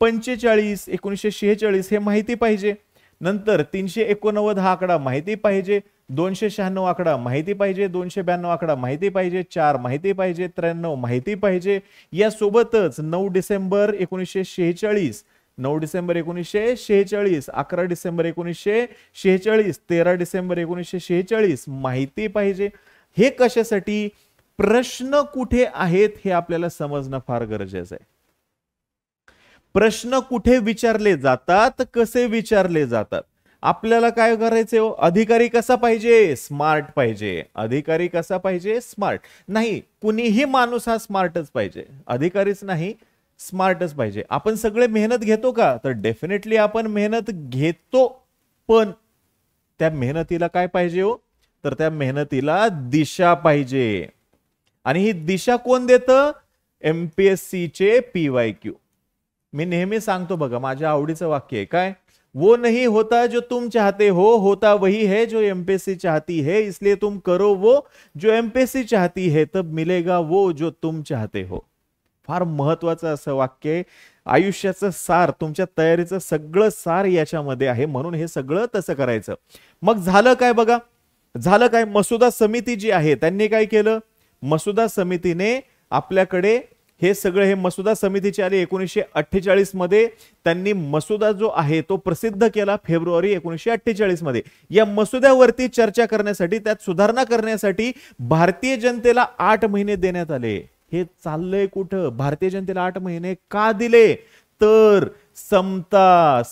पंचेचाळीस एकोणीसशे शेहेचाळीस हे माहिती पाहिजे नंतर तीनशे एकोणनव्वद हा आकडा माहिती पाहिजे दोनशे शहाण्णव आकडा माहिती पाहिजे दोनशे ब्याण्णव आकडा माहिती पाहिजे चार माहिती पाहिजे त्र्याण्णव माहिती पाहिजे यासोबतच नऊ डिसेंबर एकोणीसशे शेहेचाळीस नऊ डिसेंबर एकोणीसशे शेहेचाळीस अकरा डिसेंबर एकोणीसशे शेहेचाळीस तेरा डिसेंबर एकोणीसशे शेहेचाळीस माहिती पाहिजे हे कशासाठी प्रश्न कुठे आहेत हे आपल्याला समजणं फार गरजेचं आहे प्रश्न कुठे विचारले जातात कसे विचारले जातात आपल्याला काय करायचे हो? अधिकारी कसा पाहिजे स्मार्ट पाहिजे अधिकारी कसा पाहिजे स्मार्ट नाही कुणीही माणूस हा स्मार्टच पाहिजे अधिकारीच नाही स्मार्टच पाहिजे आपण सगळे मेहनत घेतो का तर डेफिनेटली आपण मेहनत घेतो पण त्या मेहनतीला काय पाहिजे हो तर त्या मेहनतीला दिशा पाहिजे आणि ही दिशा कोण देत एम पी एस सीचे पी वाय क्यू मी नेहमी सांगतो बघा माझ्या आवडीचं वाक्य आहे काय वो नहीं होता जो तुम चाहते हो होता वही है जो एमपीएससी चाहती है इसलिए तुम करो वो जो एमपीएससी चाहती है तब मिलेगा वो जो तुम चाहते हो फार महत्वाचं असं वाक्य आहे आयुष्याचं सार तुमच्या तयारीचं सगळं सार याच्यामध्ये आहे म्हणून हे सगळं तसं करायचं मग झालं काय बघा झालं काय मसुदा समिती जी आहे त्यांनी काय केलं मसुदा समितीने आपल्याकडे हे सगळं हे मसुदा समितीचे आले एकोणीसशे अठ्ठेचाळीस मध्ये त्यांनी मसुदा जो आहे तो प्रसिद्ध केला फेब्रुवारी एकोणीसशे अठ्ठेचाळीस मध्ये या मसुद्यावरती चर्चा करण्यासाठी त्यात सुधारणा करण्यासाठी भारतीय जनतेला आठ महिने देण्यात आले हे चाललंय कुठं भारतीय जनतेला आठ महिने का दिले तर समता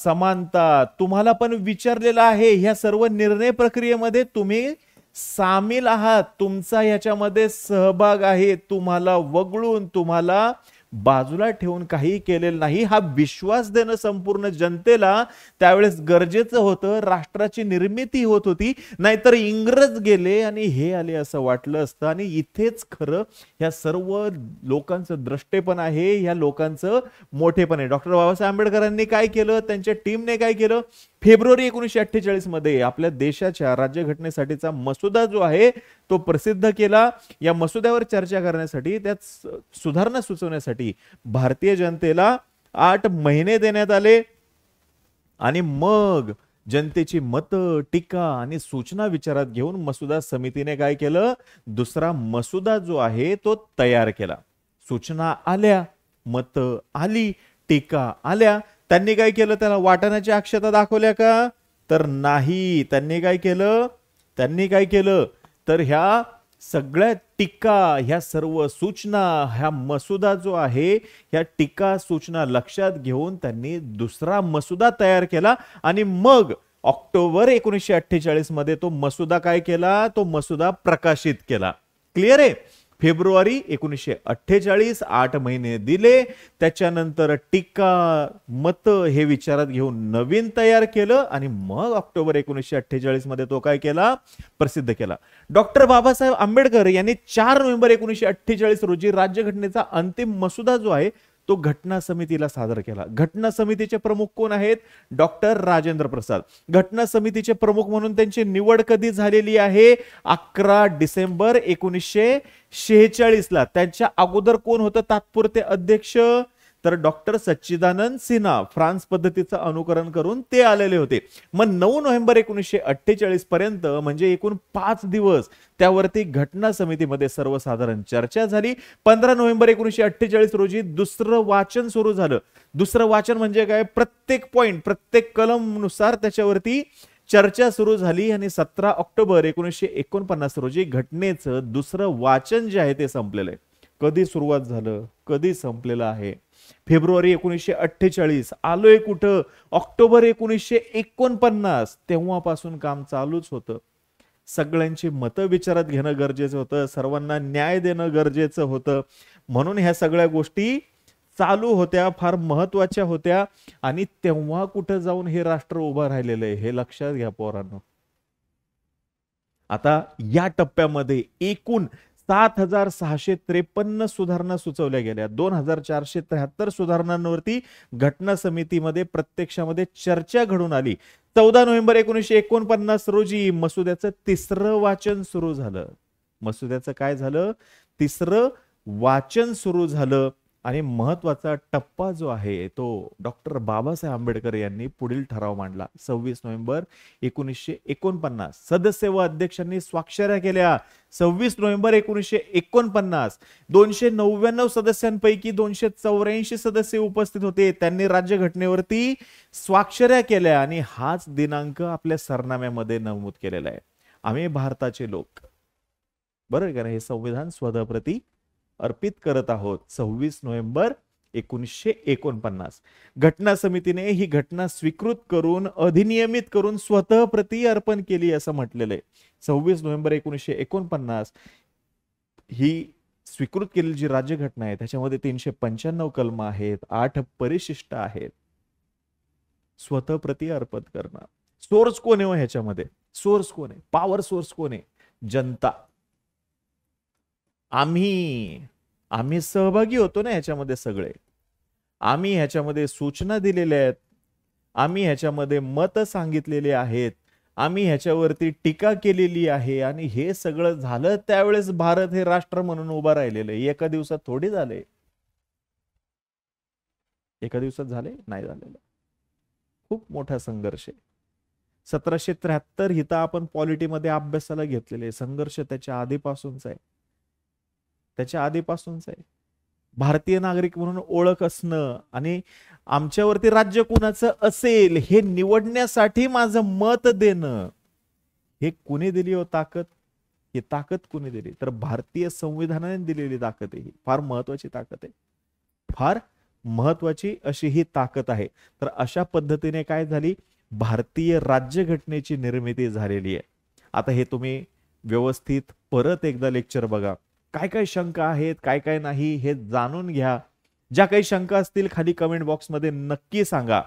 समानता तुम्हाला पण विचारलेलं आहे ह्या सर्व निर्णय प्रक्रियेमध्ये तुम्ही सामील आहात तुमचा ह्याच्यामध्ये सहभाग आहे तुम्हाला वगळून तुम्हाला बाजूला ठेवून काही केलेलं नाही हा विश्वास देणं संपूर्ण जनतेला त्यावेळेस गरजेचं होतं राष्ट्राची निर्मिती होत होती नाहीतर इंग्रज गेले आणि हे आले असं वाटलं असतं आणि इथेच खरं ह्या सर्व लोकांचं द्रष्टेपण आहे ह्या लोकांचं मोठेपण आहे डॉक्टर बाबासाहेब आंबेडकरांनी काय केलं त्यांच्या टीमने काय केलं फेब्रुवारी एकोणीसशे अठ्ठेचाळीस मध्ये आपल्या देशाच्या राज्यघटनेसाठीचा मसुदा जो आहे तो प्रसिद्ध केला या मसुद्यावर चर्चा करण्यासाठी त्यात सुधारणा सुचवण्यासाठी करण्यासाठी भारतीय जनतेला आठ महिने देण्यात आले आणि मग जनतेची मत टीका आणि सूचना विचारात घेऊन मसुदा समितीने काय केलं दुसरा मसुदा जो आहे तो तयार केला सूचना आल्या मत आली टीका आल्या त्यांनी काय केलं त्याला वाटण्याच्या अक्षता दाखवल्या का तर नाही त्यांनी काय केलं त्यांनी काय केलं तर ह्या सगळ्या टीका ह्या सर्व सूचना ह्या मसुदा जो आहे ह्या टीका सूचना लक्षात घेऊन त्यांनी दुसरा मसुदा तयार केला आणि मग ऑक्टोबर एकोणीसशे अठ्ठेचाळीस मध्ये तो मसुदा काय केला तो मसुदा प्रकाशित केला क्लिअर आहे फेब्रुवारी एकोणीसशे अठ्ठेचाळीस आठ महिने दिले त्याच्यानंतर टीका मत हे विचारात घेऊन नवीन तयार केलं आणि मग ऑक्टोबर एकोणीसशे अठ्ठेचाळीस मध्ये तो काय केला प्रसिद्ध केला डॉक्टर बाबासाहेब आंबेडकर यांनी चार नोव्हेंबर एकोणीसशे अठ्ठेचाळीस रोजी राज्यघटनेचा अंतिम मसुदा जो आहे तो घटना समितीला सादर केला घटना समितीचे प्रमुख कोण आहेत डॉक्टर राजेंद्र प्रसाद घटना समितीचे प्रमुख म्हणून त्यांची निवड कधी झालेली आहे अकरा डिसेंबर एकोणीसशे शेहेचाळीसला त्यांच्या अगोदर कोण होतं तात्पुरते अध्यक्ष तर डॉक्टर सच्चिदानंद सिन्हा फ्रान्स पद्धतीचं अनुकरण करून ते आलेले होते मग नऊ नोव्हेंबर एकोणीसशे अठ्ठेचाळीस पर्यंत म्हणजे एकूण पाच दिवस त्यावरती घटना समितीमध्ये सर्वसाधारण चर्चा झाली पंधरा नोव्हेंबर एकोणीसशे अठ्ठेचाळीस रोजी दुसरं वाचन सुरू झालं दुसरं वाचन म्हणजे काय प्रत्येक पॉइंट प्रत्येक कलम नुसार त्याच्यावरती चर्चा सुरू झाली आणि सतरा ऑक्टोबर एकोणीसशे एकोणपन्नास रोजी घटनेचं दुसरं वाचन जे आहे ते संपलेलं आहे कधी सुरुवात झालं कधी संपलेलं आहे फेब्रुवारी एकोणीसशे अठ्ठेचाळीस आलोय कुठं ऑक्टोबर एकोणीसशे एकोणपन्नास तेव्हापासून काम चालूच होतं सगळ्यांची मतं विचारात घेणं गरजेचं होतं सर्वांना न्याय देणं गरजेचं होतं म्हणून ह्या सगळ्या गोष्टी चालू होत्या फार महत्वाच्या होत्या आणि तेव्हा कुठं जाऊन हे राष्ट्र उभं राहिलेलं आहे हे लक्षात घ्या पोरांनो आता या टप्प्यामध्ये एकूण सात हजार सहाशे त्रेपन्न सुधारणा सुचवल्या गेल्या दोन हजार चारशे त्र्याहत्तर सुधारणांवरती घटना समितीमध्ये प्रत्यक्षामध्ये चर्चा घडून आली चौदा नोव्हेंबर एकोणीसशे एकोणपन्नास रोजी मसुद्याचं तिसरं वाचन सुरू झालं मसुद्याचं काय झालं तिसरं वाचन सुरू झालं आणि महत्वाचा टप्पा जो आहे तो डॉक्टर बाबासाहेब आंबेडकर यांनी पुढील ठराव मांडला सव्वीस नोव्हेंबर एकोणीसशे एकोणपन्नास सदस्य व अध्यक्षांनी स्वाक्षऱ्या केल्या सव्वीस नोव्हेंबर एकोणीसशे एकोणपन्नास दोनशे नव्याण्णव सदस्यांपैकी दोनशे चौऱ्याऐंशी सदस्य उपस्थित होते त्यांनी राज्यघटनेवरती स्वाक्षऱ्या केल्या आणि हाच दिनांक आपल्या सरनाम्यामध्ये नमूद केलेला आहे आम्ही भारताचे लोक बरोबर का हे संविधान स्वतःप्रती अर्पित करत आहोत सव्वीस नोव्हेंबर एकोणीसशे एकोणपन्नास घटना समितीने ही घटना स्वीकृत करून अधिनियमित करून स्वतः प्रती अर्पण केली असं म्हटलेलं आहे सव्वीस नोव्हेंबर एकोणीसशे एकोणपन्नास ही स्वीकृत केलेली जी राज्यघटना आहे त्याच्यामध्ये तीनशे पंच्याण्णव कलम आहेत आठ परिशिष्ट आहेत स्वतः प्रती अर्पण करणं सोर्स कोण आहे हो ह्याच्यामध्ये सोर्स कोण आहे पॉवर सोर्स कोण आहे जनता आम्ही आम्ही सहभागी होतो ना ह्याच्यामध्ये सगळे आम्ही ह्याच्यामध्ये सूचना दिलेल्या आहेत आम्ही ह्याच्यामध्ये मत सांगितलेले आहेत आम्ही ह्याच्यावरती टीका केलेली आहे आणि हे सगळं झालं त्यावेळेस भारत हे राष्ट्र म्हणून उभा राहिलेलं आहे एका दिवसात थोडी झाले एका दिवसात झाले नाही झालेलं खूप मोठा संघर्ष आहे सतराशे त्र्याहत्तर हिता आपण पॉलिटीमध्ये अभ्यासाला घेतलेले संघर्ष त्याच्या आधीपासूनच आहे त्याच्या आधीपासूनच आहे भारतीय नागरिक म्हणून ओळख असणं आणि आमच्यावरती राज्य कुणाचं असेल हे निवडण्यासाठी माझं मत देणं हे कुणी दिली हो ताकद ही ताकद कुणी दिली तर भारतीय संविधानाने दिलेली ताकद आहे ही फार महत्वाची ताकद आहे फार महत्वाची अशी ही ताकद आहे तर अशा पद्धतीने काय झाली भारतीय राज्यघटनेची निर्मिती झालेली आहे आता हे तुम्ही व्यवस्थित परत एकदा लेक्चर बघा काय काय शंका आहेत काय काय नाही हे जाणून घ्या ज्या काही शंका असतील खाली कमेंट बॉक्समध्ये नक्की सांगा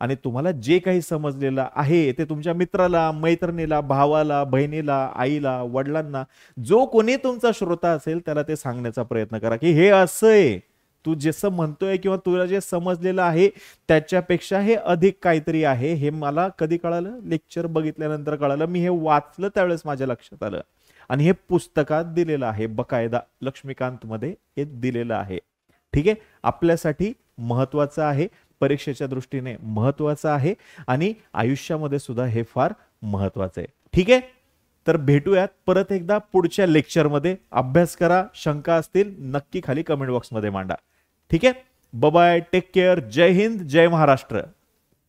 आणि तुम्हाला जे काही समजलेलं आहे ते तुमच्या मित्राला मैत्रिणीला भावाला बहिणीला आईला वडिलांना जो कोणी तुमचा श्रोता असेल त्याला ते सांगण्याचा प्रयत्न करा की हे असं आहे तू जसं म्हणतोय किंवा तुला जे समजलेलं आहे त्याच्यापेक्षा हे अधिक काहीतरी आहे हे मला कधी कळालं लेक्चर बघितल्यानंतर कळालं मी हे वाचलं त्यावेळेस माझ्या लक्षात आलं आणि हे पुस्तकात दिलेलं आहे बकायदा लक्ष्मीकांतमध्ये हे दिलेलं आहे ठीक आहे आपल्यासाठी महत्वाचं आहे परीक्षेच्या दृष्टीने महत्वाचं आहे आणि आयुष्यामध्ये सुद्धा हे फार महत्वाचं आहे ठीक आहे तर भेटूयात परत एकदा पुढच्या लेक्चरमध्ये अभ्यास करा शंका असतील नक्की खाली कमेंट बॉक्समध्ये मांडा ठीक आहे बबाय टेक केअर जय हिंद जय महाराष्ट्र